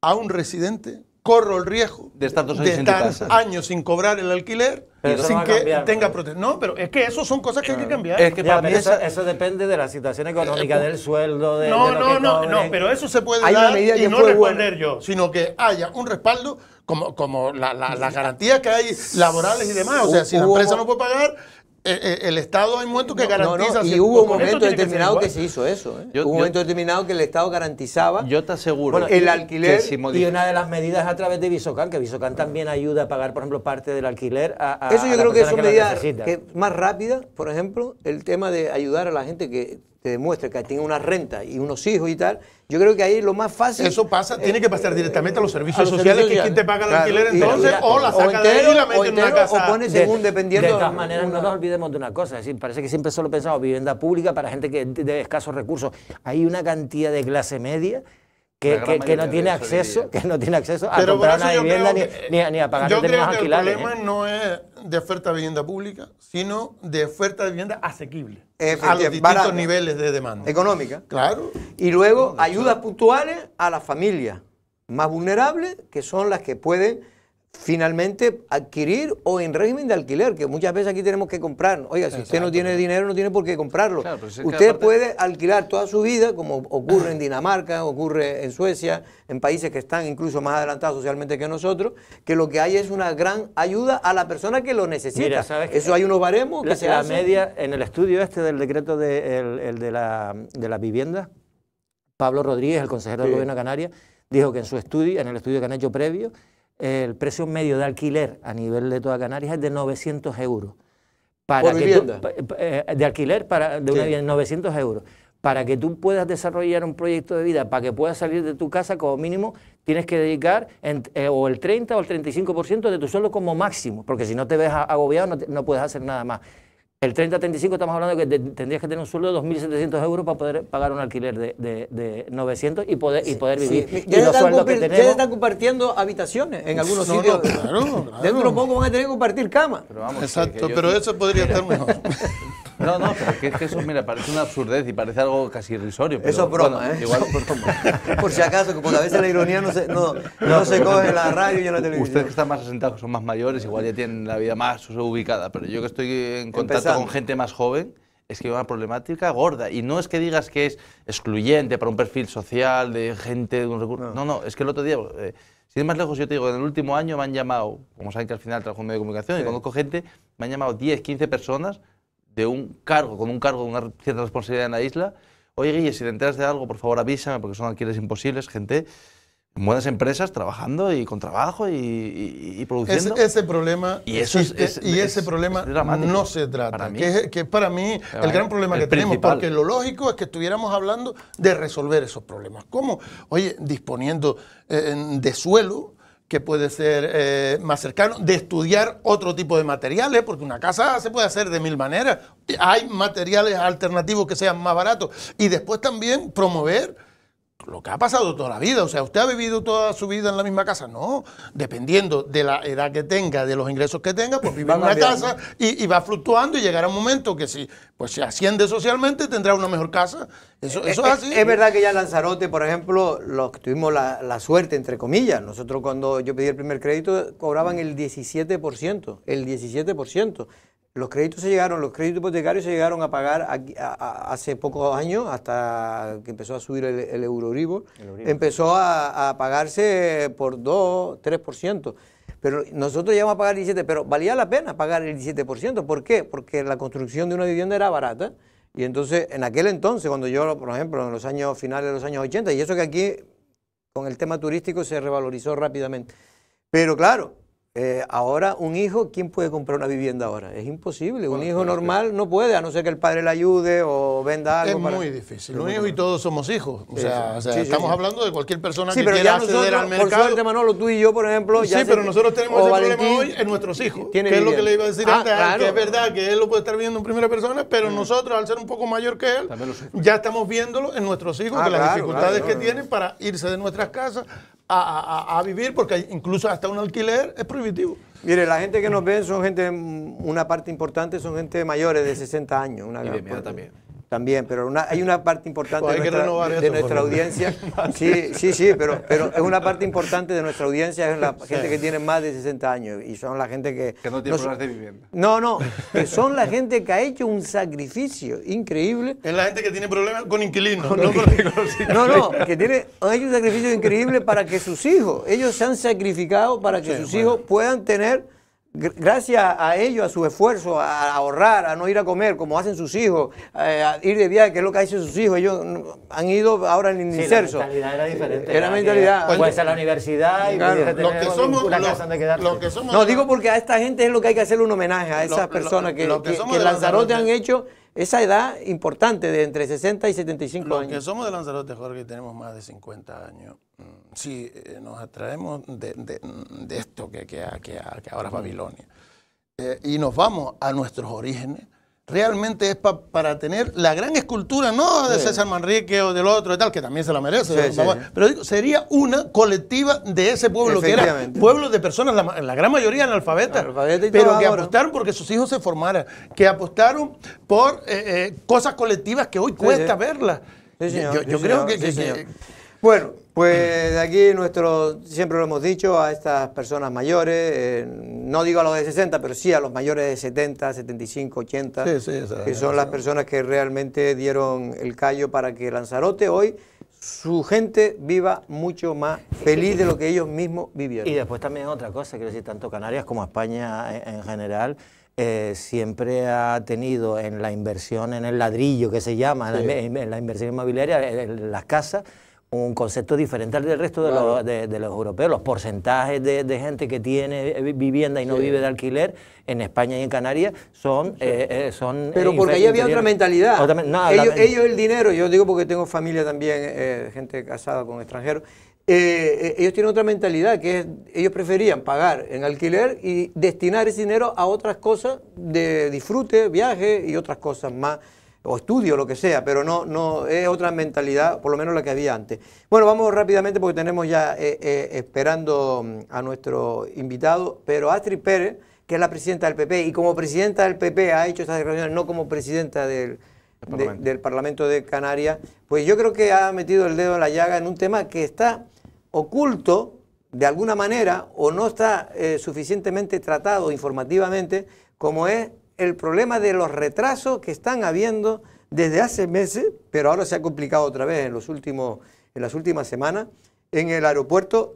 a un residente, corro el riesgo de estar, dos años, sin cobrar el alquiler sin que tenga protección. No, pero es que eso son cosas que hay que cambiar. Es que mí eso, depende de la situación económica, eh, del sueldo, de, no, no, no, no, pero eso se puede dar y no responder yo, sino que haya un respaldo como, como las la, garantías que hay laborales y demás. O sea, si la empresa no puede pagar, eh, eh, el, Estado hay momentos que garantiza. Y hubo un momento determinado que, se hizo eso. ¿eh? hubo un momento determinado que el Estado garantizaba yo te aseguro, el alquiler y una de las medidas a través de Visocan, que Visocan también ayuda a pagar, por ejemplo, parte del alquiler a, Eso yo creo que es una medida más rápida, por ejemplo, el tema de ayudar a la gente que te demuestra que tiene una renta y unos hijos y tal, yo creo que ahí lo más fácil. Eso pasa, tiene que pasar directamente a los servicios sociales, que quien te paga el alquiler entonces, o la saca de ahí y la mete en una casa. O según dependiendo. De todas maneras, no nos olvidemos de una cosa, es decir, parece que siempre solo pensamos vivienda pública para gente que de escasos recursos. Hay una cantidad de clase media que, no tiene acceso, que no tiene acceso a comprar una vivienda ni, ni, a, pagar Yo creo el ¿eh? problema no es de oferta de vivienda pública, sino de oferta de vivienda asequible a los distintos niveles de demanda. Económica. Claro. Y luego ayudas puntuales a las familias más vulnerables, que son las que pueden finalmente adquirir o en régimen de alquiler, que muchas veces aquí tenemos que comprar. Oiga, si usted no tiene dinero, no tiene por qué comprarlo. usted puede alquilar toda su vida, como ocurre en Dinamarca, ocurre en Suecia, en países que están incluso más adelantados socialmente que nosotros, que lo que hay es una gran ayuda a la persona que lo necesita. Eso hay unos baremos que se la media en el estudio este del decreto de, la, vivienda, Pablo Rodríguez, el consejero de del gobierno de Canarias, dijo que en su estudio, en el estudio que han hecho previo, el precio medio de alquiler a nivel de toda Canarias es de 900 euros. Para que vivienda? Eh, de alquiler para, de una 900 euros. Para que tú puedas desarrollar un proyecto de vida, para que puedas salir de tu casa, como mínimo tienes que dedicar eh, o el 30 o el 35% de tu sueldo como máximo, porque si no te ves agobiado no, no puedes hacer nada más. El 30-35 estamos hablando de que tendrías que tener un sueldo de 2.700 euros para poder pagar un alquiler de, de, de 900 y poder, y poder vivir. Y ya, los están compartiendo habitaciones en algunos sitios. poco van a tener que compartir cama. Exacto, pero eso podría estar mejor. No, no, pero es que eso, mira, parece una absurdez y parece algo casi irrisorio. eso es broma, ¿eh? Igual... Por si acaso, porque a veces la ironía no se, no, no se coge la radio y en la televisión. Ustedes que están más asentados, que son más mayores, igual ya tienen la vida más ubicada, pero yo que estoy en contacto con gente más joven, es que hay una problemática gorda. Y no es que digas que es excluyente para un perfil social de gente de un recurso. No, no, es que el otro día, eh, si es más lejos, yo te digo, en el último año me han llamado, como saben que al final trabajo en medio de comunicación y conozco gente, me han llamado 10, 15 personas de un cargo, con un cargo, una cierta responsabilidad en la isla, oye Guille, si te enteras de algo, por favor avísame, porque son alquileres imposibles, gente buenas empresas trabajando y con trabajo y, produciendo. ese problema y, ese problema no se trata, que, es, para mí el gran problema que tenemos, porque lo lógico es que estuviéramos hablando de resolver esos problemas. ¿Cómo? Oye, disponiendo eh, de suelo, que puede ser eh, más cercano, de estudiar otro tipo de materiales, porque una casa se puede hacer de mil maneras. Hay materiales alternativos que sean más baratos. Y después también promover lo que ha pasado toda la vida. O sea, ¿usted ha vivido toda su vida en la misma casa? No, dependiendo de la edad que tenga, de los ingresos que tenga, pues vive en una casa y, va fluctuando y llegará un momento que si pues se asciende socialmente tendrá una mejor casa. Eso, eh, eh, es, verdad que ya Lanzarote, por ejemplo, los que tuvimos la, la, suerte, entre comillas, nosotros cuando yo pedí el primer crédito cobraban el 17%, el 17% los créditos se llegaron, los créditos hipotecarios se llegaron a pagar hace pocos años, hasta que empezó a subir el, euro empezó a, a, pagarse por 2, 3%. Pero nosotros llegamos a pagar el 17%, pero valía la pena pagar el 17%. ¿Por qué? Porque la construcción de una vivienda era barata. Y entonces, en aquel entonces, cuando yo, por ejemplo, en los años finales de los años 80, y eso que aquí con el tema turístico se revalorizó rápidamente. Pero claro, eh, ahora, un hijo, ¿quién puede comprar una vivienda ahora? Es imposible. un hijo normal no puede, a no ser que el padre le ayude o venda algo. Es muy difícil. Un hijo y todos somos hijos. O sea, estamos hablando de cualquier persona que quiera acceder al mercado. Por tú y yo, por ejemplo. sí, pero nosotros tenemos ese problema hoy en nuestros hijos. Que es lo que le iba a decir ah, antes, es verdad que él lo puede estar viendo en primera persona, pero nosotros, al ser un poco mayor que él, ya estamos viéndolo en nuestros hijos, ah, que las dificultades que tienen para irse de nuestras casas, a, vivir, porque incluso hasta un alquiler es prohibitivo. Mire, la gente que nos ven son gente, una parte importante son gente mayores de 60 años. Una y también, pero hay una parte importante de nuestra, audiencia. Sí, sí, sí, pero, pero es una parte importante de nuestra audiencia, es la gente que tiene más de 60 años y son la gente que... no tiene problemas de vivienda. No, no, que son la gente que ha hecho un sacrificio increíble. Es la gente que tiene problemas con inquilinos. no, no, no, que tiene, hecho un sacrificio increíble para que sus hijos, ellos se han sacrificado para que sus hijos puedan tener gracias a ellos, a su esfuerzo, a ahorrar, a no ir a comer como hacen sus hijos, a ir de viaje, que es lo que hacen sus hijos, ellos han ido ahora en inserso. la mentalidad era diferente. Era mentalidad. pues, a la universidad y que somos, no, digo porque a esta gente es lo que hay que hacer un homenaje, a esas personas que, que Lanzarote han hecho esa edad importante de entre 60 y 75 Los años. Que somos de Lanzarote, Jorge, tenemos más de 50 años. Mm, si eh, nos atraemos de, esto que, ahora es Babilonia. Eh, y nos vamos a nuestros orígenes realmente es para tener la gran escultura, no de César Manrique o del otro tal, que también se la merece, pero sería una colectiva de ese pueblo, que era pueblo de personas, la, gran mayoría analfabetas, pero que apostaron porque sus hijos se formaran, que apostaron por eh, eh, cosas colectivas que hoy cuesta verlas. yo, creo que... que bueno, pues de aquí nuestro, siempre lo hemos dicho, a estas personas mayores, eh, no digo a los de 60, pero sí a los mayores de 70, 75, 80, que son las personas que realmente dieron el callo para que Lanzarote hoy su gente viva mucho más feliz de lo que ellos mismos vivieron. Y después también otra cosa, quiero decir, tanto Canarias como España en, general, eh, siempre ha tenido en la inversión, en el ladrillo que se llama, en, la, inversión inmobiliaria, en las casas, un concepto diferente al del resto de, los, europeos. Los porcentajes de, gente que tiene eh, vivienda y no vive de alquiler en España y en Canarias son... Eh, eh, son Pero porque ahí había otra mentalidad. ellos, el dinero, yo digo porque tengo familia también, gente casada con extranjeros, ellos tienen otra mentalidad, que es, ellos preferían pagar en alquiler y destinar ese dinero a otras cosas de disfrute, viaje y otras cosas más o estudio, lo que sea, pero no, no es otra mentalidad, por lo menos la que había antes. Bueno, vamos rápidamente porque tenemos ya eh, eh, esperando mm, a nuestro invitado, pero Astrid Pérez, que es la presidenta del PP, y como presidenta del PP ha hecho estas declaraciones, no como presidenta del, Parlamento. de Canarias, pues yo creo que ha metido el dedo en la llaga en un tema que está oculto de alguna manera o no está eh, suficientemente tratado informativamente como es el problema de los retrasos que están habiendo desde hace meses, pero ahora se ha complicado otra vez en, los últimos, en las últimas semanas, en el aeropuerto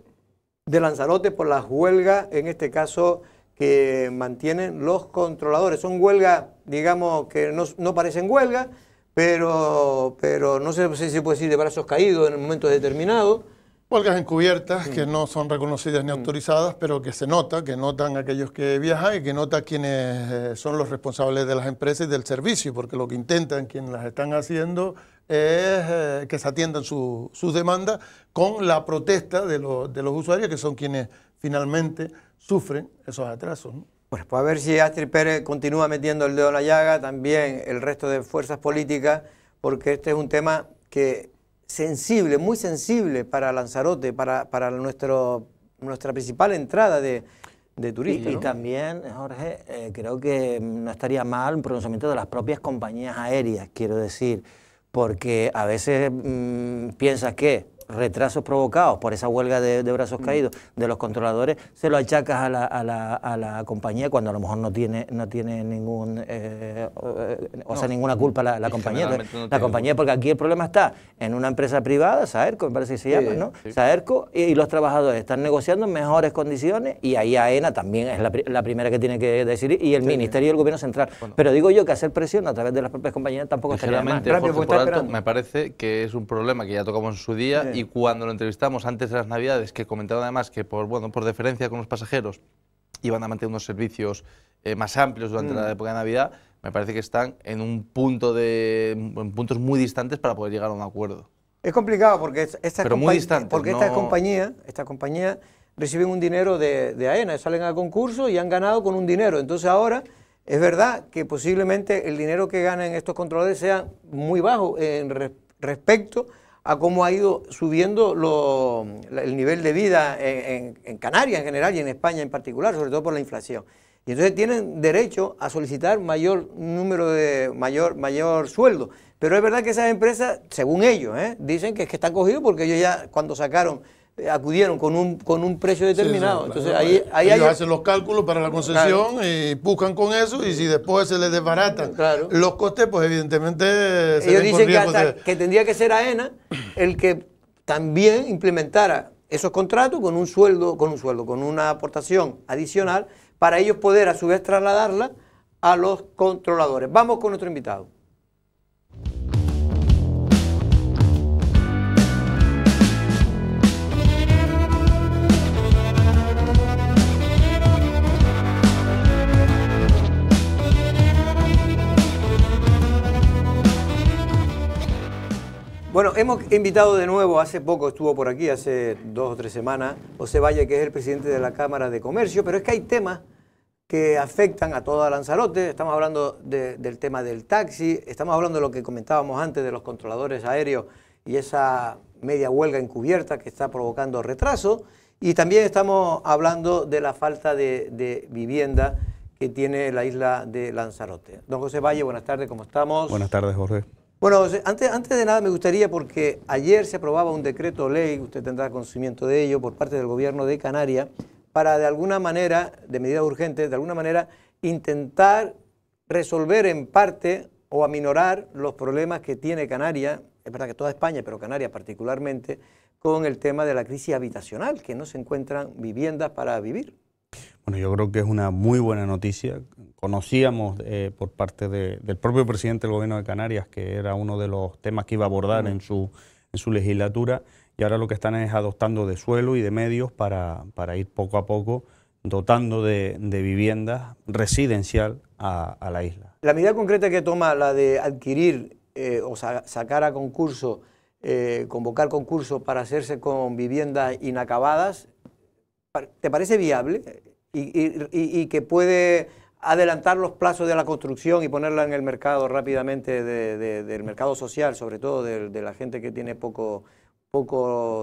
de Lanzarote por las huelgas, en este caso, que mantienen los controladores. Son huelgas, digamos, que no, parecen huelgas, pero, pero no sé si se puede decir de brazos caídos en momento determinado. Huelgas encubiertas que no son reconocidas ni mm. autorizadas, pero que se nota, que notan aquellos que viajan y que nota quienes eh, son los responsables de las empresas y del servicio, porque lo que intentan quienes las están haciendo es eh, que se atiendan sus demandas con la protesta de, los usuarios, que son quienes finalmente sufren esos atrasos. Pues, pues a ver si Astrid Pérez continúa metiendo el dedo en la llaga, también el resto de fuerzas políticas, porque este es un tema que sensible, muy sensible para Lanzarote, para, para nuestro, nuestra principal entrada de, de turistas. Y, también, Jorge, eh, creo que no estaría mal un pronunciamiento de las propias compañías aéreas, quiero decir, porque a veces mm, piensas que retrasos provocados por esa huelga de, brazos mm. caídos de los controladores, se lo achacas a la, compañía cuando a lo mejor no tiene, no tiene ningún, eh, o, sea, ninguna culpa la, compañía. la compañía, porque aquí el problema está en una empresa privada, Saerco, me parece que se llama, ¿no? Saerco y, los trabajadores están negociando en mejores condiciones y ahí AENA también es la, primera que tiene que decir y el Ministerio y el Gobierno Central. Pero digo yo que hacer presión a través de las propias compañías tampoco estaría me parece que es un problema que ya tocamos en su día cuando lo entrevistamos antes de las Navidades, que comentaba además que por, bueno, por deferencia con los pasajeros iban a mantener unos servicios eh, más amplios durante la mm. época de Navidad, me parece que están en un punto de puntos muy distantes para poder llegar a un acuerdo. Es complicado porque porque esta compañía, esta compañía reciben un dinero de, de, AENA, salen al concurso y han ganado con un dinero. Entonces ahora es verdad que posiblemente el dinero que ganan estos controladores sea muy bajo en respecto a cómo ha ido subiendo lo, el nivel de vida en, en, Canarias en general y en España en particular, sobre todo por la inflación. Y entonces tienen derecho a solicitar mayor número de mayor mayor sueldo. Pero es verdad que esas empresas, según ellos, ¿eh? dicen que es que están cogidos porque ellos ya cuando sacaron eh, acudieron con un, con un precio determinado. Entonces ahí, ahí Ellos hacen los cálculos para la concesión y buscan con eso y si después se les desbaratan los costes, pues evidentemente se Ellos dicen que, que tendría que ser AENA el que también implementara esos contratos con un sueldo, con un sueldo, con una aportación adicional para ellos poder a su vez trasladarla a los controladores. Vamos con nuestro invitado. Bueno, hemos invitado de nuevo, hace poco estuvo por aquí, hace dos o tres semanas, José Valle, que es el presidente de la Cámara de Comercio, pero es que hay temas que afectan a toda Lanzarote. Estamos hablando del tema del taxi, estamos hablando de lo que comentábamos antes de los controladores aéreos y esa media huelga encubierta que está provocando retraso. Y también estamos hablando de la falta de, de vivienda que tiene la isla de Lanzarote. Don José Valle, buenas tardes, ¿cómo estamos? Buenas tardes, Jorge. Bueno, antes, antes de nada me gustaría, porque ayer se aprobaba un decreto ley, usted tendrá conocimiento de ello, por parte del gobierno de Canarias, para de alguna manera, de medidas urgentes, de alguna manera, intentar resolver en parte o aminorar los problemas que tiene Canarias, es verdad que toda España, pero Canarias particularmente, con el tema de la crisis habitacional, que no se encuentran viviendas para vivir. Bueno, yo creo que es una muy buena noticia. Conocíamos eh, por parte del propio presidente del gobierno de Canarias que era uno de los temas que iba a abordar en, su, en su legislatura y ahora lo que están es adoptando de suelo y de medios para, ir poco a poco dotando de, viviendas residencial a, la isla. La medida concreta que toma la de adquirir eh, o sacar a concurso, eh, convocar concurso para hacerse con viviendas inacabadas, ¿te parece viable? y, que puede adelantar los plazos de la construcción y ponerla en el mercado rápidamente del mercado social, sobre todo de, la gente que tiene poco,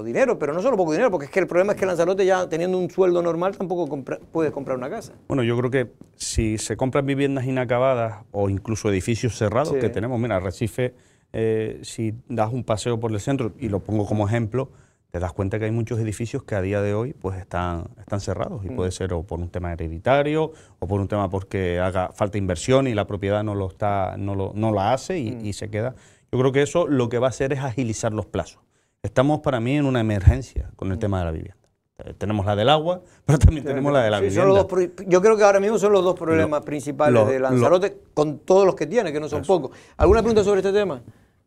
dinero, pero no solo poco dinero, porque es que el problema es que Lanzarote ya teniendo un sueldo normal tampoco compra, puede comprar una casa. Bueno, yo creo que si se compran viviendas inacabadas o incluso edificios cerrados que tenemos, mira, Recife, eh, si das un paseo por el centro, y lo pongo como ejemplo, te das cuenta que hay muchos edificios que a día de hoy pues están, están cerrados y mm. puede ser o por un tema hereditario o por un tema porque haga falta inversión y la propiedad no lo está no, lo, no la hace y, mm. se queda. Yo creo que eso lo que va a hacer es agilizar los plazos. Estamos para mí en una emergencia con el mm. tema de la vivienda. Eh, tenemos la del agua, pero también tenemos la de la vivienda. yo creo que ahora mismo son los dos problemas principales de Lanzarote, con todos los que tiene, que no son pocos. ¿Alguna pregunta sobre este tema?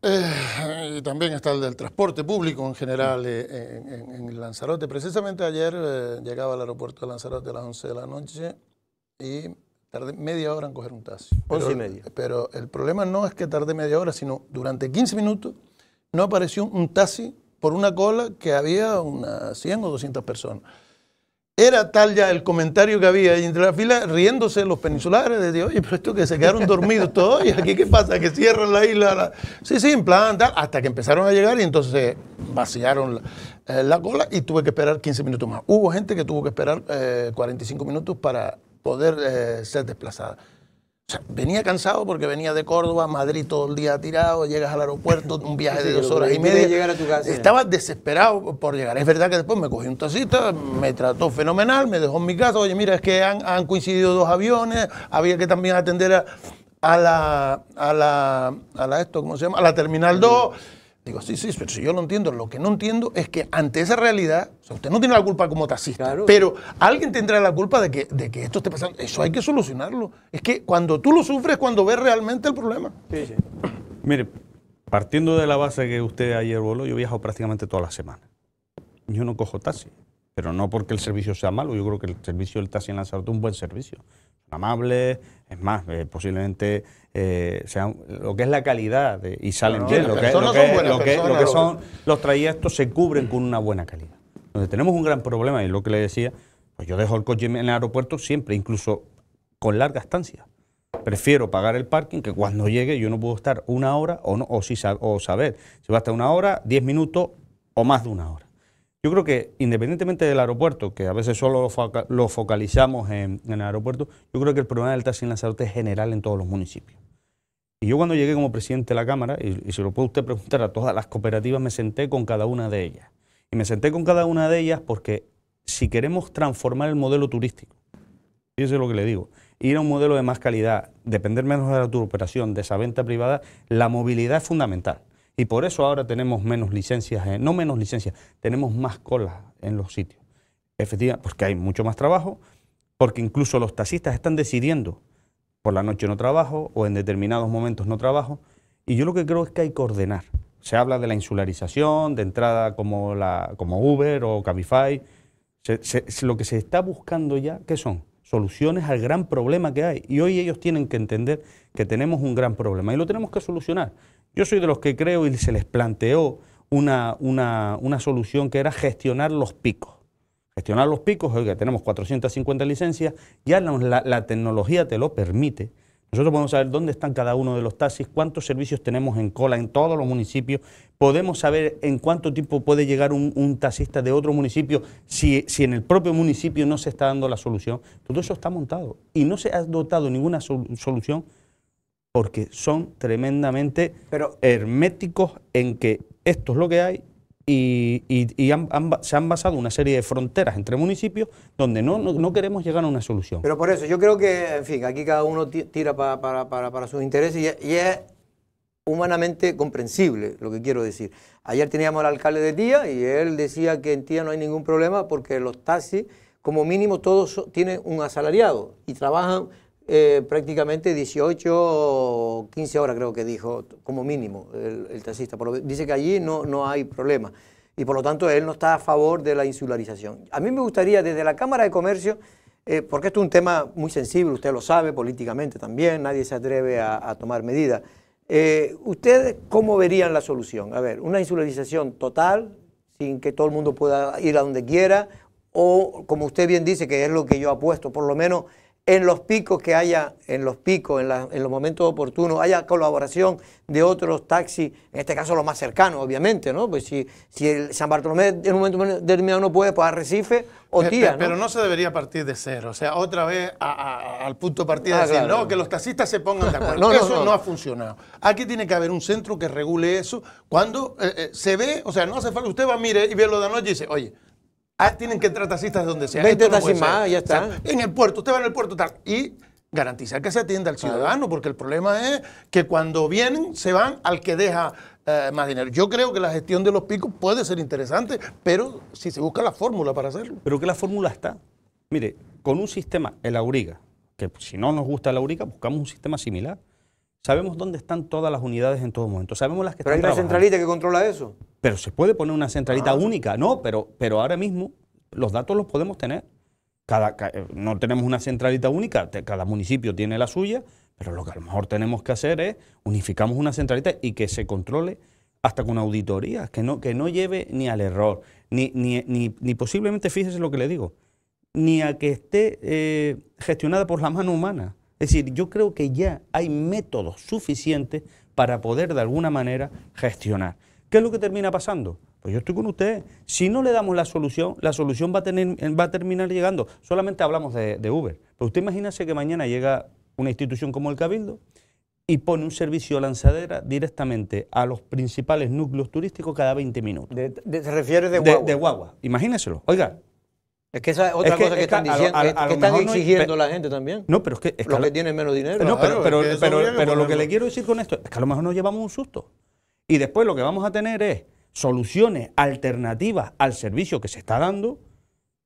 Eh, y también está el del transporte público en general eh, en, en, Lanzarote. Precisamente ayer eh, llegaba al aeropuerto de Lanzarote a las 11 de la noche y tardé media hora en coger un taxi. 11 y media. Pero el problema no es que tardé media hora, sino durante 15 minutos no apareció un taxi por una cola que había unas 100 o 200 personas. Era tal ya el comentario que había entre la fila, riéndose los peninsulares, de oye, pero esto que se quedaron dormidos todos, y aquí qué pasa, que cierran la isla. Sí, sí, en plan, tal, hasta que empezaron a llegar y entonces vaciaron eh, la, cola y tuve que esperar 15 minutos más. Hubo gente que tuvo que esperar 45 eh, minutos para poder eh, ser desplazada venía cansado porque venía de Córdoba, Madrid todo el día tirado, llegas al aeropuerto, un viaje de dos horas y media. Llegar a tu Estaba desesperado por llegar. Es verdad que después me cogí un tacito me trató fenomenal, me dejó en mi casa. Oye, mira, es que han, coincidido dos aviones, había que también atender la, a la, a la, esto, ¿cómo se llama? A la Terminal 2. Digo, sí, sí, pero si yo lo entiendo, lo que no entiendo es que ante esa realidad, usted no tiene la culpa como taxista, pero alguien tendrá la culpa de que, de que esto esté pasando. Eso hay que solucionarlo. Es que cuando tú lo sufres, cuando ves realmente el problema. Sí, sí. Mire, partiendo de la base que usted ayer voló, yo viajo prácticamente toda la semana. Yo no cojo taxi, pero no porque el servicio sea malo, yo creo que el servicio del taxi en Lanzarote es un buen servicio amables, es más, eh, posiblemente eh, sea, lo que es la calidad y salen bien, lo que, son los trayectos se cubren con una buena calidad. Donde tenemos un gran problema y lo que le decía, pues yo dejo el coche en el aeropuerto siempre, incluso con larga estancia. Prefiero pagar el parking que cuando llegue yo no puedo estar una hora o, no, o, si, o saber si va a estar una hora, diez minutos o más de una hora. Yo creo que independientemente del aeropuerto, que a veces solo lo, focalizamos en, el aeropuerto, yo creo que el problema del taxi en salud es general en todos los municipios. Y yo cuando llegué como presidente de la Cámara, y, se lo puede usted preguntar a todas las cooperativas, me senté con cada una de ellas. Y me senté con cada una de ellas porque si queremos transformar el modelo turístico, es lo que le digo, ir a un modelo de más calidad, depender menos de la operación, de esa venta privada, la movilidad es fundamental. Y por eso ahora tenemos menos licencias, no menos licencias, tenemos más colas en los sitios. Efectivamente, porque hay mucho más trabajo, porque incluso los taxistas están decidiendo, por la noche no trabajo o en determinados momentos no trabajo. Y yo lo que creo es que hay que ordenar. Se habla de la insularización, de entrada como, la, como Uber o Cabify. lo que se está buscando ya, ¿qué son? Soluciones al gran problema que hay. Y hoy ellos tienen que entender que tenemos un gran problema y lo tenemos que solucionar. Yo soy de los que creo y se les planteó una, una, solución que era gestionar los picos. Gestionar los picos, oiga, tenemos 450 licencias, ya la, tecnología te lo permite. Nosotros podemos saber dónde están cada uno de los taxis, cuántos servicios tenemos en cola en todos los municipios. Podemos saber en cuánto tiempo puede llegar un, taxista de otro municipio si, si, en el propio municipio no se está dando la solución. Todo eso está montado y no se ha dotado ninguna solución porque son tremendamente herméticos en que esto es lo que hay y, se han basado una serie de fronteras entre municipios donde no, queremos llegar a una solución. Pero por eso, yo creo que, en fin, aquí cada uno tira para, sus intereses y, y, es humanamente comprensible lo que quiero decir. Ayer teníamos al alcalde de Tía y él decía que en Tía no hay ningún problema porque los taxis, como mínimo, todos tienen un asalariado y trabajan eh, prácticamente 18, 15 horas creo que dijo, como mínimo, el, taxista. dice que allí no, no hay problema y por lo tanto él no está a favor de la insularización. A mí me gustaría desde la Cámara de Comercio, eh, porque esto es un tema muy sensible, usted lo sabe políticamente también, nadie se atreve a, tomar medidas. Eh, ¿Ustedes cómo verían la solución? A ver, una insularización total, sin que todo el mundo pueda ir a donde quiera, o como usted bien dice, que es lo que yo apuesto, por lo menos en los picos que haya, en los picos, en, los momentos oportunos, haya colaboración de otros taxis, en este caso los más cercanos, obviamente, ¿no? Pues si, si el San Bartolomé en un momento determinado no puede, pues Recife o Tía, Pero no se debería partir de cero, o sea, otra vez al punto de partida ah, decir, no, que los taxistas se pongan de acuerdo. eso no, ha funcionado. Aquí tiene que haber un centro que regule eso. Cuando eh, eh, se ve, o sea, no hace falta, usted va, a mire y ve lo de anoche y dice, oye, Ah, tienen que entrar taxistas de donde sea. 20 ya está. en el puerto, usted va en el puerto tal. Y garantizar que se atienda al ah. ciudadano, porque el problema es que cuando vienen se van al que deja eh, más dinero. Yo creo que la gestión de los picos puede ser interesante, pero si se busca la fórmula para hacerlo. Pero que la fórmula está. Mire, con un sistema, el auriga, que si no nos gusta el auriga, buscamos un sistema similar. Sabemos dónde están todas las unidades en todo momento. Sabemos las que Pero hay una centralita que controla eso. Pero se puede poner una centralita ah. única, ¿no? Pero, pero ahora mismo los datos los podemos tener. Eh, no tenemos una centralita única, cada municipio tiene la suya, pero lo que a lo mejor tenemos que hacer es unificamos una centralita y que se controle hasta con auditorías, que no, que no lleve ni al error, ni, ni, posiblemente, fíjese lo que le digo, ni a que esté eh, gestionada por la mano humana. Es decir, yo creo que ya hay métodos suficientes para poder de alguna manera gestionar. ¿Qué es lo que termina pasando? Pues yo estoy con ustedes. Si no le damos la solución, la solución va a, tener, va a terminar llegando. Solamente hablamos de, Uber. Pero pues usted imagínese que mañana llega una institución como el Cabildo y pone un servicio lanzadera directamente a los principales núcleos turísticos cada 20 minutos. ¿Se refiere de guagua? De, Oiga. Es que esa es otra cosa que, están diciendo, que están exigiendo la gente también. No, pero es que... Es los que, tienen menos dinero. No, pero, pero lo que le quiero decir con esto es que a lo mejor nos llevamos un susto. Y después lo que vamos a tener es soluciones alternativas al servicio que se está dando,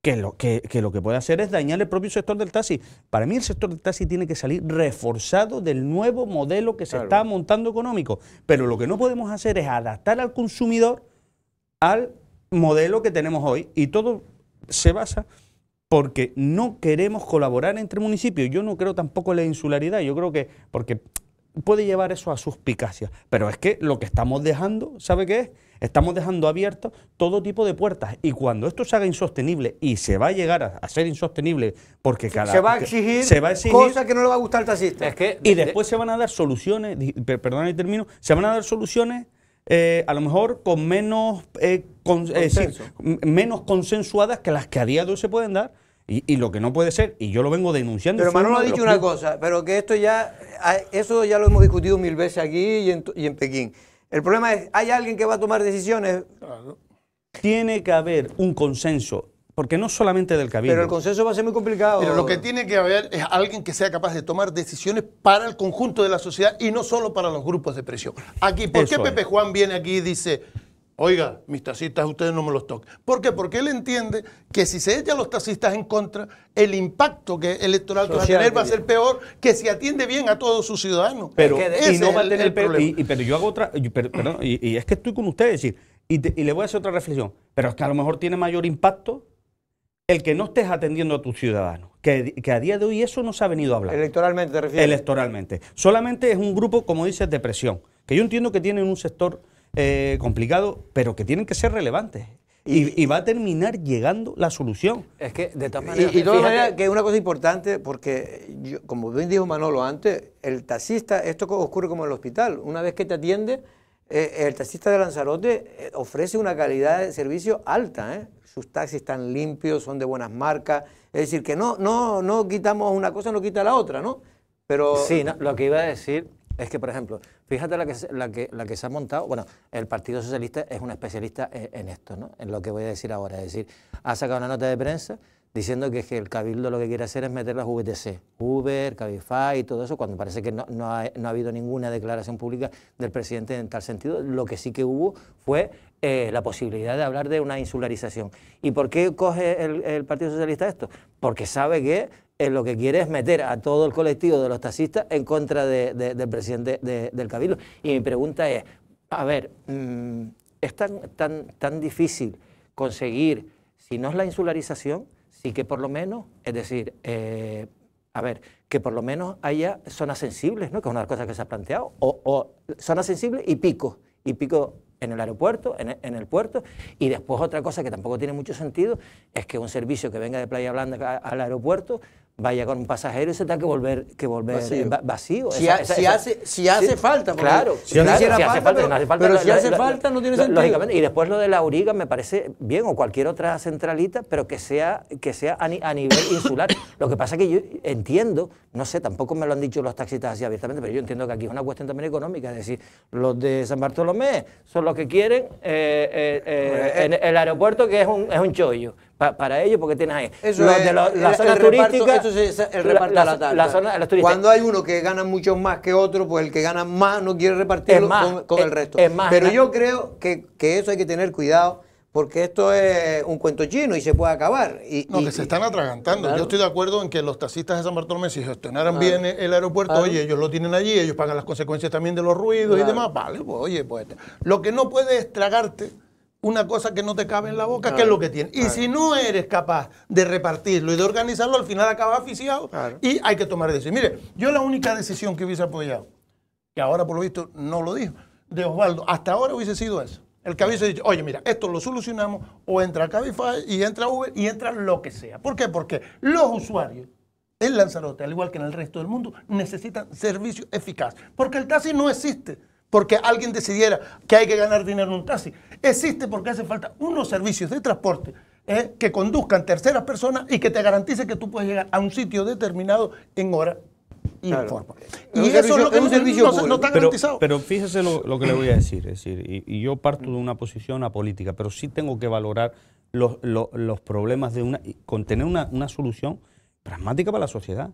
que lo que, puede hacer es dañar el propio sector del taxi. Para mí el sector del taxi tiene que salir reforzado del nuevo modelo que se está montando económico, pero lo que no podemos hacer es adaptar al consumidor al modelo que tenemos hoy y todo se basa porque no queremos colaborar entre municipios. Yo no creo tampoco la insularidad, yo creo que porque puede llevar eso a suspicacias. Pero es que lo que estamos dejando, ¿sabe qué es? Estamos dejando abiertas todo tipo de puertas. Y cuando esto se haga insostenible, y se va a llegar a, ser insostenible, porque cada. Se va a exigir, se va a exigir cosas que no le va a gustar al taxista. y después se van a dar soluciones, perdón, y termino, se van a dar soluciones. Eh, a lo mejor con menos eh, eh, menos consensuadas que las que a día de hoy se pueden dar y, lo que no puede ser, y yo lo vengo denunciando. Pero Manolo ha dicho una cosa, pero que esto ya, ah, eso ya lo hemos discutido mil veces aquí y en, Pekín. El problema es, ¿hay alguien que va a tomar decisiones? Tiene que haber un consenso porque no solamente del cabildo. Pero el consenso va a ser muy complicado. Pero lo que tiene que haber es alguien que sea capaz de tomar decisiones para el conjunto de la sociedad y no solo para los grupos de presión. Aquí, ¿por qué Pepe Juan viene aquí y dice, Oiga, mis taxistas ustedes no me los toquen. ¿Por qué? Porque él entiende que si se echa los taxistas en contra, el impacto que electoral va a tener va a ser peor que si atiende bien a todos sus ciudadanos. Pero, y no va a tener pero yo hago otra, y, es que estoy con ustedes, decir, y, le voy a hacer otra reflexión, pero es que a lo mejor tiene mayor impacto el que no estés atendiendo a tus ciudadanos, que, a día de hoy eso no se ha venido a hablar. Electoralmente te refieres. Electoralmente. Solamente es un grupo, como dices, de presión, que yo entiendo que tienen un sector eh, complicado, pero que tienen que ser relevantes. Y, va a terminar llegando la solución. Es que, de todas maneras. Y, de todas maneras, que es una cosa importante, porque, como bien dijo Manolo antes, el taxista, esto ocurre como en el hospital. Una vez que te atiende, eh, el taxista de Lanzarote eh, ofrece una calidad de servicio alta. Sus taxis están limpios, son de buenas marcas. Es decir, que no, no, no quitamos una cosa, no quita la otra, ¿no? Pero, sí, lo que iba a decir es que, por ejemplo, Fíjate la que, se ha montado. Bueno, el Partido Socialista es un especialista e, en, esto, ¿no? en lo que voy a decir ahora. Es decir, ha sacado una nota de prensa diciendo que, el Cabildo lo que quiere hacer es meter las VTC, Uber, Cabify y todo eso, cuando parece que no, ha, habido ninguna declaración pública del presidente en tal sentido. Lo que sí que hubo fue eh, la posibilidad de hablar de una insularización. ¿Y por qué coge el, Partido Socialista esto? Porque sabe que lo que quiere es meter a todo el colectivo de los taxistas en contra de, del presidente del Cabildo. Y mi pregunta es, a ver, mm, ¿es tan, tan, tan difícil conseguir, si no es la insularización, sí que por lo menos, es decir, eh, a ver, que por lo menos haya zonas sensibles, ¿no? que es una de las cosas que se ha planteado, o, zonas sensibles y pico. y pico en el aeropuerto, en el, en el, puerto, y después otra cosa que tampoco tiene mucho sentido es que un servicio que venga de Playa blanca al aeropuerto vaya con un pasajero y se tenga que volver, que volver vacío. Si, hace, falta. Claro, si, pero, no hace falta. si hace falta no tiene sentido. y después lo de la origa me parece bien, o cualquier otra centralita, pero que sea, que sea a, nivel insular. lo que pasa es que yo entiendo, no sé, tampoco me lo han dicho los taxistas así abiertamente, pero yo entiendo que aquí es una cuestión también económica, es decir, los de San Bartolomé son los que quieren eh, eh, eh, en el aeropuerto que es un, es un chollo para ellos porque tienes ahí. Eso es, la eso la, la, Cuando hay uno que gana mucho más que otro, pues el que gana más no quiere repartirlo con, el resto. Pero yo creo que, eso hay que tener cuidado. Porque esto es un cuento chino y se puede acabar. Y, no, que se están atragantando. Yo estoy de acuerdo en que los taxistas de San Bartolomé, si gestionaran bien el aeropuerto, oye, ellos lo tienen allí, ellos pagan las consecuencias también de los ruidos y demás. Vale, pues oye, pues. Este, lo que no puede es tragarte una cosa que no te cabe en la boca, ¿qué que es lo que tiene. Y si no eres capaz de repartirlo y de organizarlo, al final acabas asfixiado y hay que tomar decisiones. Mire, yo la única decisión que hubiese apoyado, que ahora por lo visto no lo dijo, de Osvaldo, hasta ahora hubiese sido eso. El que hubiese dicho, oye, mira, esto lo solucionamos, o entra Cabify y entra Uber y entra lo que sea. ¿Por qué? Porque los usuarios en Lanzarote, al igual que en el resto del mundo, necesitan servicio eficaz. Porque el taxi no existe porque alguien decidiera que hay que ganar dinero en un taxi. Existe porque hace falta unos servicios de transporte ¿eh? que conduzcan terceras personas y que te garantice que tú puedes llegar a un sitio determinado en hora y forma. Y eso es un servicio no, está garantizado. Pero, fíjese lo, que le voy a decir, es decir y, yo parto de una posición apolítica, pero sí tengo que valorar los, problemas de una, con tener una, una solución pragmática para la sociedad.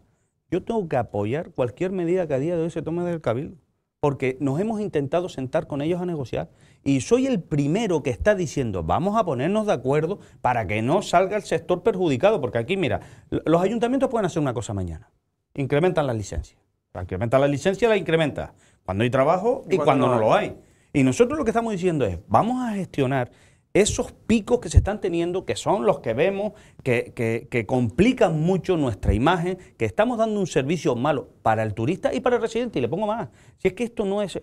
Yo tengo que apoyar cualquier medida que a día de hoy se tome del Cabildo porque nos hemos intentado sentar con ellos a negociar y soy el primero que está diciendo vamos a ponernos de acuerdo para que no salga el sector perjudicado, porque aquí mira, los ayuntamientos pueden hacer una cosa mañana, incrementan las licencias, incrementan la licencia, la incrementa cuando hay trabajo y, cuando, no lo hay. Y nosotros lo que estamos diciendo es vamos a gestionar esos picos que se están teniendo, que son los que vemos, que, complican mucho nuestra imagen, que estamos dando un servicio malo para el turista y para el residente. Y le pongo más, si es que esto no es,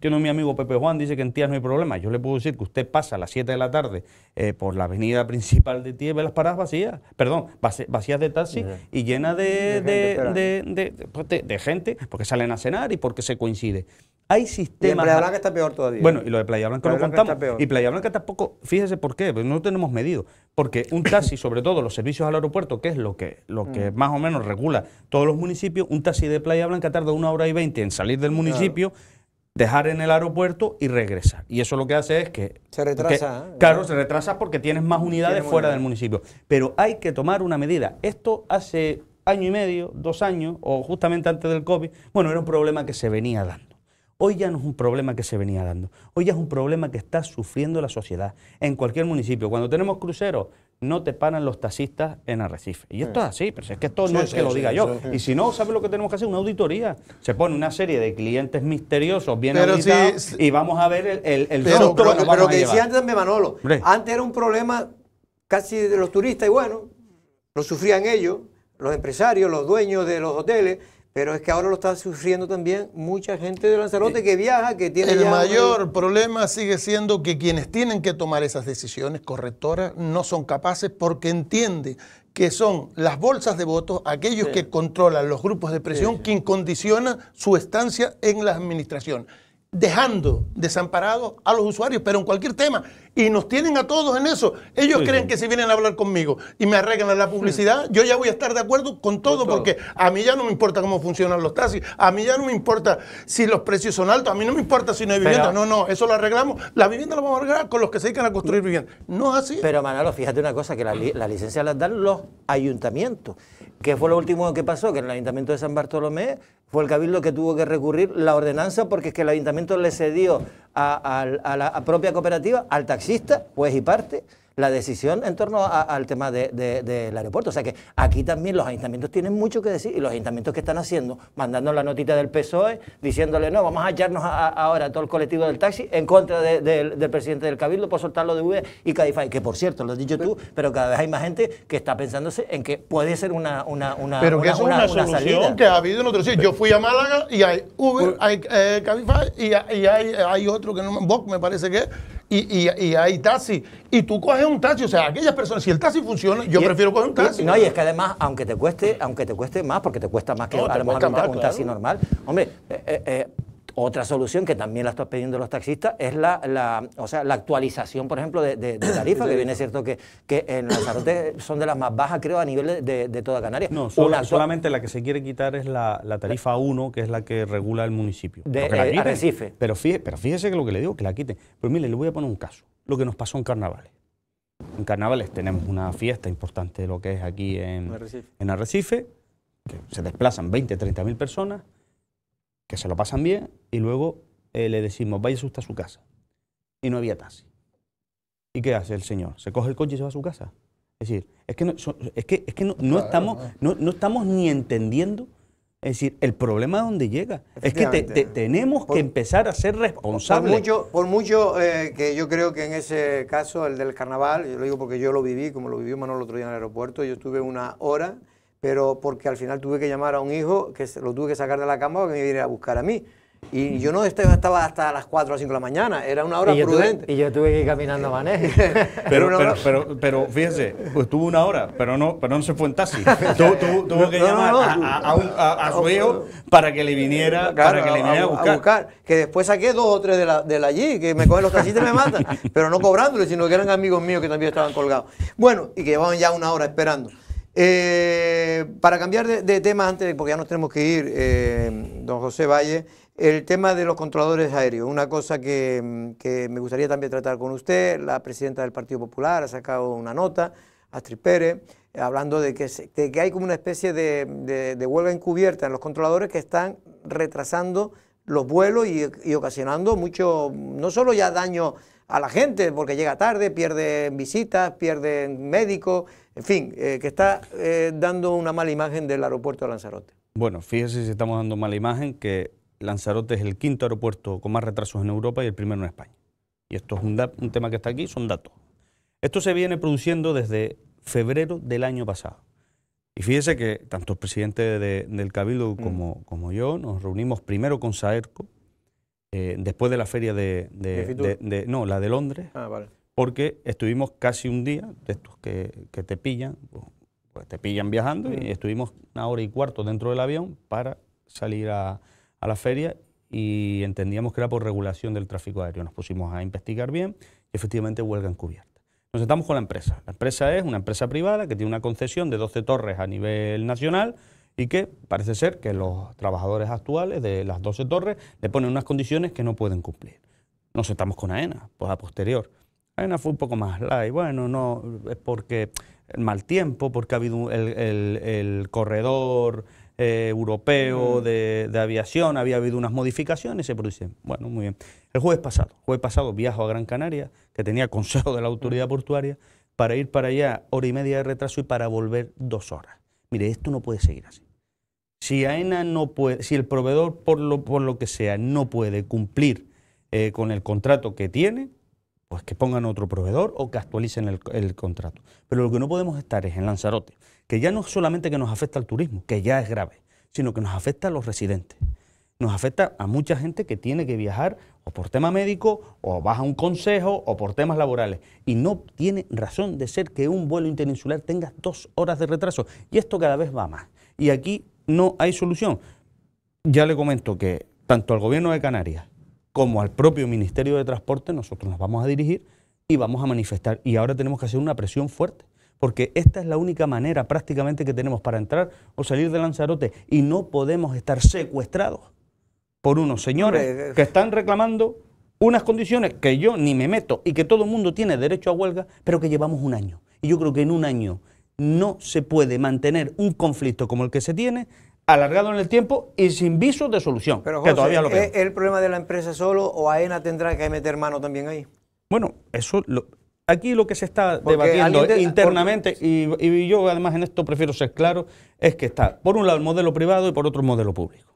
tiene eh, mi amigo Pepe Juan, dice que en Tías no hay problema. Yo le puedo decir que usted pasa a las 7 de la tarde eh, por la avenida principal de Tías y ve las paradas vacías, perdón, vacías de taxi y llenas de, pues, de, de, gente, porque salen a cenar y porque se coincide. Hay sistemas. Y Playa Blanca está peor todavía. Bueno, y lo de Playa Blanca lo contamos. Y Playa Blanca tampoco, fíjese por qué, pues, no tenemos medido. Porque un taxi, sobre todo los servicios al aeropuerto, que es lo que, lo que mm. más o menos regula todos los municipios, un taxi de Playa Blanca tarda una hora y veinte en salir del municipio dejar en el aeropuerto y regresar. Y eso lo que hace es que... Se retrasa. ¿eh? claro, se retrasa porque tienes más unidades fuera del municipio. Pero hay que tomar una medida. Esto hace año y medio, dos años, o justamente antes del COVID, bueno, era un problema que se venía dando. Hoy ya no es un problema que se venía dando. Hoy ya es un problema que está sufriendo la sociedad en cualquier municipio. Cuando tenemos cruceros, no te paran los taxistas en Arrecife. Y esto es así, pero es que esto no es que lo diga yo. Y si no, ¿sabes lo que tenemos que hacer? Una auditoría. Se pone una serie de clientes misteriosos bien auditados y vamos a ver el, el, pero, que decía antes Manolo, antes era un problema casi de los turistas y bueno, lo sufrían ellos, los empresarios, los dueños de los hoteles, pero es que ahora lo está sufriendo también mucha gente de Lanzarote eh, que viaja, que tiene... El mayor problema sigue siendo que quienes tienen que tomar esas decisiones correctoras no son capaces porque entiende que son las bolsas de votos, aquellos que controlan los grupos de presión, quien condiciona su estancia en la administración dejando desamparados a los usuarios, pero en cualquier tema. Y nos tienen a todos en eso. Ellos creen que si vienen a hablar conmigo y me arreglan la publicidad, yo ya voy a estar de acuerdo con todo, porque a mí ya no me importa cómo funcionan los taxis, a mí ya no me importa si los precios son altos, a mí no me importa si no hay vivienda. no, no, eso lo arreglamos. La vivienda la vamos a arreglar con los que se dedican a construir mm. vivienda. No es así. Pero Manalo, fíjate una cosa, que la licencia la dan los ayuntamientos. ¿Qué fue lo último que pasó? Que en el Ayuntamiento de San Bartolomé fue el cabildo que tuvo que recurrir la ordenanza porque es que el ayuntamiento le cedió a, la propia cooperativa, al taxista, pues y parte, la decisión en torno al tema de, del aeropuerto. O sea que aquí también los ayuntamientos tienen mucho que decir y los ayuntamientos que están haciendo, mandando la notita del PSOE, diciéndole no, vamos a echarnos ahora todo el colectivo del taxi en contra del presidente del Cabildo por soltarlo de Uber y Cadify, que por cierto, lo has dicho tú, pero cada vez hay más gente que está pensándose en que puede ser una, una, una, solución que ha habido en otros sitios. Yo fui a Málaga y hay Uber, hay eh, Cabify y, hay, otro que no me... me parece que y, y, y hay taxi. Y tú coges un taxi, o sea, aquellas personas, si el taxi funciona, yo prefiero coger un taxi. no, y es que además, aunque te cueste, aunque te cueste más, porque te cuesta más que un, taxi normal, hombre, eh, eh, eh otra solución que también la están pidiendo los taxistas es la, o sea, la actualización, por ejemplo, de, de, tarifa, que viene cierto que, que en Lanzarote son de las más bajas, creo, a nivel de, toda Canarias. No, solamente la que se quiere quitar es la, tarifa 1, que es la que regula el municipio. De eh, Arrecife. Pero fíjese, pero fíjese que lo que le digo, que la quiten. Pero pues mire, le voy a poner un caso, lo que nos pasó en carnavales. En carnavales tenemos una fiesta importante, lo que es aquí en, en Arrecife, que se desplazan 20, 30 mil personas que se lo pasan bien y luego eh, le decimos, vaya usted a su casa. Y no había taxi. ¿Y qué hace el señor? ¿Se coge el coche y se va a su casa? Es decir, es que no, es es que no, estamos, no. estamos ni entendiendo. Es decir, el problema donde dónde llega. Es que tenemos que empezar a ser responsables. Por mucho, por eh, mucho que yo creo que en ese caso, el del carnaval, yo lo digo porque yo lo viví, como lo vivió Manuel el otro día en el aeropuerto, yo estuve una hora pero porque al final tuve que llamar a un hijo que lo tuve que sacar de la cama para que me viniera a buscar a mí. Y yo no estaba hasta las 4 o 5 de la mañana, era una hora prudente. y yo tuve que ir caminando a pero, pero, pero, fíjense, pues, tuvo una hora, pero no, pero no se fue en taxi. tuvo, que llamar a, su hijo para que le viniera, que a, buscar. Que después saqué dos o tres de allí, que me cogen los taxis y me matan. pero no cobrándole, sino que eran amigos míos que también estaban colgados. Bueno, y que llevaban ya una hora esperando. Eh, para cambiar de, tema antes, porque ya nos tenemos que ir, eh, don José Valle, el tema de los controladores aéreos, una cosa que, me gustaría también tratar con usted, la presidenta del Partido Popular ha sacado una nota, Astrid Pérez, hablando de que, hay como una especie de, de, huelga encubierta en los controladores que están retrasando los vuelos y, ocasionando mucho, no solo ya daño a la gente, porque llega tarde, pierden visitas, pierden médicos, en fin, eh, que está eh, dando una mala imagen del aeropuerto de Lanzarote. Bueno, fíjese si estamos dando mala imagen que Lanzarote es el quinto aeropuerto con más retrasos en Europa y el primero en España. Y esto es un, tema que está aquí, son datos. Esto se viene produciendo desde febrero del año pasado. Y fíjese que tanto el presidente del Cabildo mm. como, yo nos reunimos primero con Saerco, eh, después de la feria de, no, la de Londres. Ah, vale porque estuvimos casi un día, de estos que, te pillan, pues te pillan viajando y estuvimos una hora y cuarto dentro del avión para salir a, la feria y entendíamos que era por regulación del tráfico aéreo. Nos pusimos a investigar bien y efectivamente huelga encubierta. Nos sentamos con la empresa. La empresa es una empresa privada que tiene una concesión de 12 torres a nivel nacional y que parece ser que los trabajadores actuales de las 12 torres le ponen unas condiciones que no pueden cumplir. Nos sentamos con AENA, pues a posterior. AENA fue un poco más y Bueno, no, es porque mal tiempo, porque ha habido el, corredor eh, europeo de, aviación, había habido unas modificaciones, se producen. Bueno, muy bien. El jueves pasado, jueves pasado viajo a Gran Canaria, que tenía consejo de la autoridad portuaria, para ir para allá hora y media de retraso y para volver dos horas. Mire, esto no puede seguir así. Si AENA no puede, si el proveedor por lo, por lo que sea no puede cumplir eh, con el contrato que tiene, pues que pongan otro proveedor o que actualicen el, contrato. Pero lo que no podemos estar es en Lanzarote, que ya no solamente que nos afecta al turismo, que ya es grave, sino que nos afecta a los residentes. Nos afecta a mucha gente que tiene que viajar o por tema médico, o baja un consejo, o por temas laborales. Y no tiene razón de ser que un vuelo interinsular tenga dos horas de retraso. Y esto cada vez va más. Y aquí no hay solución. Ya le comento que tanto al gobierno de Canarias como al propio Ministerio de Transporte, nosotros nos vamos a dirigir y vamos a manifestar. Y ahora tenemos que hacer una presión fuerte, porque esta es la única manera prácticamente que tenemos para entrar o salir de Lanzarote y no podemos estar secuestrados por unos señores eh, que están reclamando unas condiciones que yo ni me meto y que todo el mundo tiene derecho a huelga, pero que llevamos un año. Y yo creo que en un año no se puede mantener un conflicto como el que se tiene alargado en el tiempo y sin visos de solución. Pero ¿es ¿e el problema de la empresa solo o AENA tendrá que meter mano también ahí? Bueno, eso aquí lo que se está debatiendo internamente, y, yo además en esto prefiero ser claro, es que está por un lado el modelo privado y por otro el modelo público.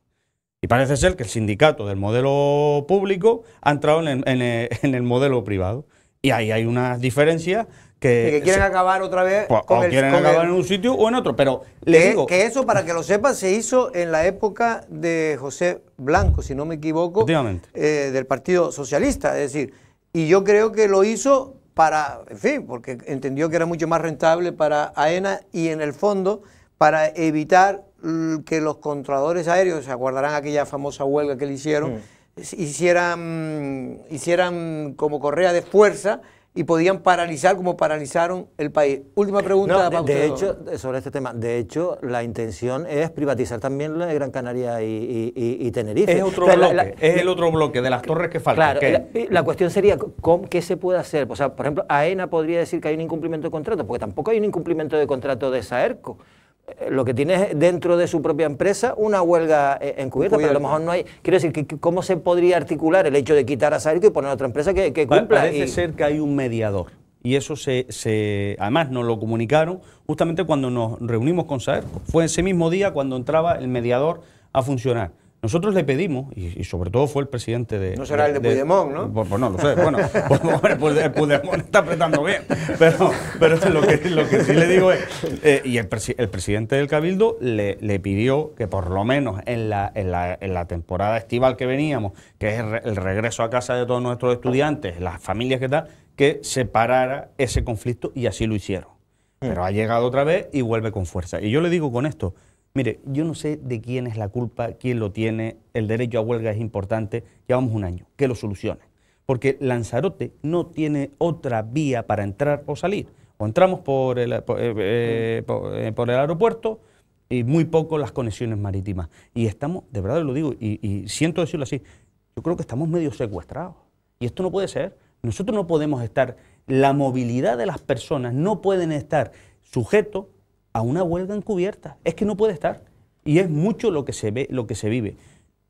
Y parece ser que el sindicato del modelo público ha entrado en, en eh, el modelo privado. Y ahí hay unas diferencias que, que quieren acabar otra vez pues, quieren acabar en un sitio o en otro, pero que, digo, que eso, para que lo sepas se hizo en la época de José Blanco, si no me equivoco, eh, del Partido Socialista, es decir, y yo creo que lo hizo para, en fin, porque entendió que era mucho más rentable para AENA y en el fondo para evitar que los controladores aéreos, se acordarán aquella famosa huelga que le hicieron, mm. hicieran, hicieran como correa de fuerza y podían paralizar como paralizaron el país. Última pregunta De hecho, sobre este tema, de hecho, la intención es privatizar también la Gran Canaria y, y, Tenerife. Es, otro bloque, es el otro bloque de las torres que faltan. Claro, La, cuestión sería, ¿qué se puede hacer? O sea, por ejemplo, AENA podría decir que hay un incumplimiento de contrato, porque tampoco hay un incumplimiento de contrato de Saerco lo que tiene dentro de su propia empresa una huelga eh, encubierta, pero a lo mejor no hay. Quiero decir, que, ¿cómo se podría articular el hecho de quitar a Sarco y poner a otra empresa que, cumpla? Parece ser que hay un mediador. Y eso se, se, además nos lo comunicaron justamente cuando nos reunimos con Saerco. Fue ese mismo día cuando entraba el mediador a funcionar. Nosotros le pedimos, y, sobre todo fue el presidente de... No será el de, Puigdemont, ¿no? Pues, pues, no, lo sé. Pues, bueno, pues, el Puigdemont está apretando bien. Pero, lo, que, sí le digo es... Eh, y el, presidente del Cabildo le, pidió que por lo menos en la, temporada estival que veníamos, que es el, regreso a casa de todos nuestros estudiantes, las familias que tal, que separara ese conflicto y así lo hicieron. Mm. Pero ha llegado otra vez y vuelve con fuerza. Y yo le digo con esto, Mire, yo no sé de quién es la culpa, quién lo tiene, el derecho a huelga es importante, llevamos un año, que lo solucione. Porque Lanzarote no tiene otra vía para entrar o salir. O entramos por el, eh, eh, eh, por, el aeropuerto y muy poco las conexiones marítimas. Y estamos, de verdad lo digo, y, y siento decirlo así, yo creo que estamos medio secuestrados. Y esto no puede ser. Nosotros no podemos estar, la movilidad de las personas no pueden estar sujetos a una huelga encubierta. Es que no puede estar. Y es mucho lo que se ve, lo que se vive.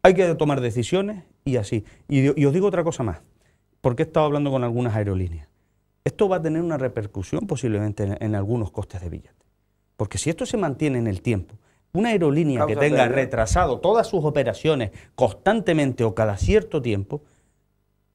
Hay que tomar decisiones y así. Y, os digo otra cosa más, porque he estado hablando con algunas aerolíneas. Esto va a tener una repercusión posiblemente en, algunos costes de billete. Porque si esto se mantiene en el tiempo, una aerolínea que tenga retrasado todas sus operaciones constantemente o cada cierto tiempo,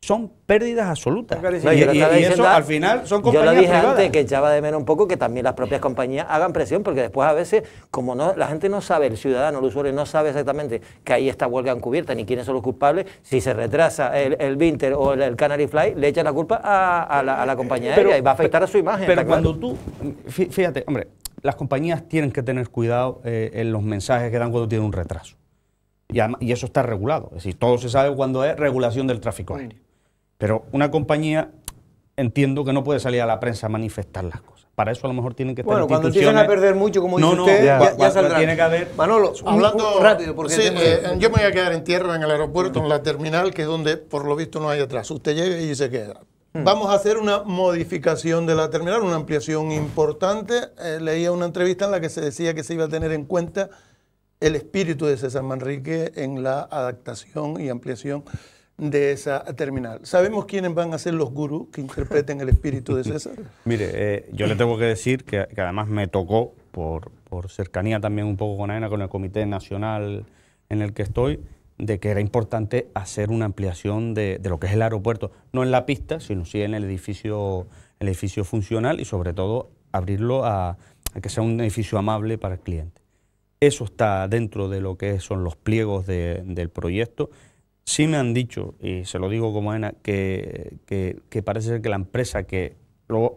son pérdidas absolutas. y, eso al final son compañías Yo lo dije antes que echaba de menos un poco que también las propias compañías hagan presión, porque después a veces, como no, la gente no sabe, el ciudadano, el usuario no sabe exactamente que ahí está huelga encubierta ni quiénes son los culpables, si se retrasa el, Vinter Winter o el, Canary Fly, le echan la culpa a, la, compañía aérea y va a afectar a su imagen. Pero cuando tú, fíjate, hombre, las compañías tienen que tener cuidado eh, en los mensajes que dan cuando tienen un retraso. Y, y eso está regulado. Es decir, todo se sabe cuando es regulación del tráfico aéreo. Pero una compañía entiendo que no puede salir a la prensa a manifestar las cosas. Para eso a lo mejor tienen que estar Bueno, cuando lleguen a perder mucho, como dice ya, saldrá. Manolo, hablando rápido. Porque eh, yo me voy a quedar en tierra en el aeropuerto, en la terminal, que es donde por lo visto no hay atrás. Usted llega y se queda. Hmm. Vamos a hacer una modificación de la terminal, una ampliación importante. Eh, leía una entrevista en la que se decía que se iba a tener en cuenta el espíritu de César Manrique en la adaptación y ampliación de esa terminal. ¿Sabemos quiénes van a ser los gurús que interpreten el espíritu de César? Mire, eh, yo le tengo que decir que, además me tocó, por, por, cercanía también un poco con AENA, con el Comité Nacional en el que estoy, de que era importante hacer una ampliación de, de lo que es el aeropuerto, no en la pista, sino sí en el edificio, el edificio funcional y sobre todo abrirlo a, que sea un edificio amable para el cliente. Eso está dentro de lo que son los pliegos del proyecto Sí me han dicho, y se lo digo como ENA, que, parece ser que la empresa que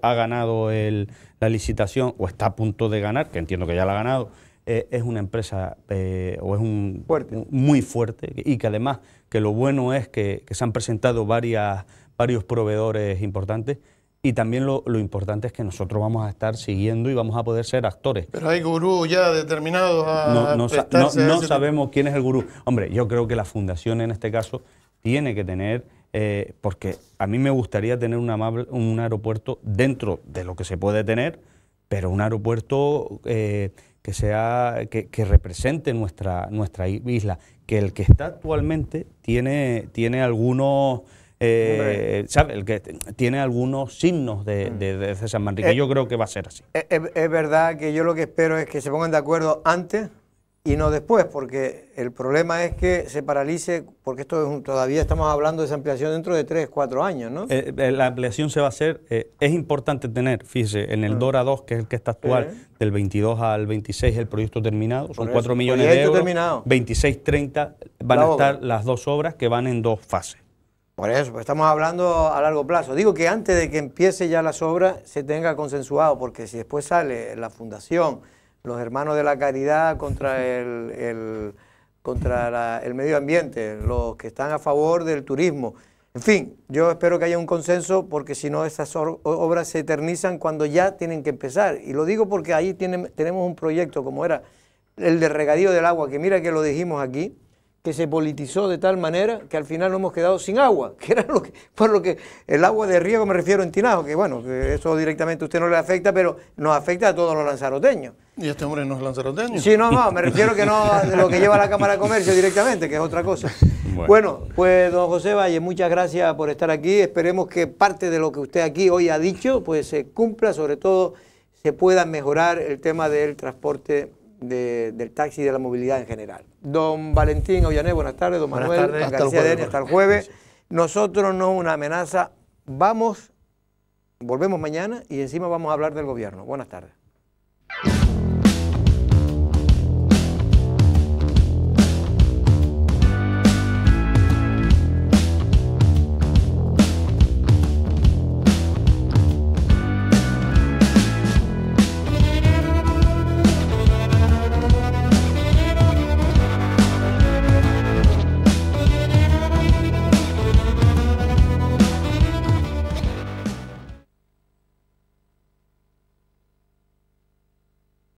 ha ganado el, la licitación o está a punto de ganar, que entiendo que ya la ha ganado, eh, es una empresa eh, o es un, muy fuerte y que además que lo bueno es que, se han presentado varios proveedores importantes y también lo, importante es que nosotros vamos a estar siguiendo y vamos a poder ser actores. Pero hay gurús ya determinados a. No, no, sabemos quién es el gurú. Hombre, yo creo que la fundación en este caso tiene que tener. Eh, porque a mí me gustaría tener un, amable, un aeropuerto dentro de lo que se puede tener, pero un aeropuerto eh, que sea que, que, represente nuestra nuestra isla que el que está actualmente tiene tiene algunos eh, ¿sabe? El que tiene algunos signos de, mm. de, César Manrique. Eh, yo creo que va a ser así. Eh, eh, es, verdad que yo lo que espero es que se pongan de acuerdo antes y no después, porque el problema es que se paralice, porque esto todavía estamos hablando de esa ampliación dentro de 3, 4 años, ¿no? la ampliación se va a hacer, es importante tener, fíjese, en el mm. DORA 2, que es el que está actual, del 22 al 26 el proyecto terminado, son 4 millones de euros, 26-30 van a estar las dos obras que van en dos fases. Por eso, pues, estamos hablando a largo plazo. Digo que antes de que empiece ya las obras se tenga consensuado, porque si después sale la fundación, los hermanos de la caridad contra el, contra el medio ambiente, los que están a favor del turismo. En fin, yo espero que haya un consenso porque si no estas obras se eternizan cuando ya tienen que empezar. Y lo digo porque ahí tenemos un proyecto como era el de regadío del agua, que mira que lo dijimos aquí, que se politizó de tal manera que al final nos hemos quedado sin agua, que era lo que, por lo que el agua de riego me refiero en Tinajo, que bueno, eso directamente a usted no le afecta, pero nos afecta a todos los lanzaroteños. ¿Y este hombre no es lanzaroteño? Sí, no, no, me refiero que no lo que lleva la Cámara de Comercio directamente, que es otra cosa. Bueno. pues don José Valle, muchas gracias por estar aquí. Esperemos que parte de lo que usted aquí hoy ha dicho, pues se cumpla, sobre todo se pueda mejorar el tema del transporte del taxi y de la movilidad en general. Don Valentín Ollané, buenas tardes. Don Manuel, García el hasta el jueves. Nosotros no una amenaza. Vamos, volvemos mañana y encima vamos a hablar del gobierno. Buenas tardes.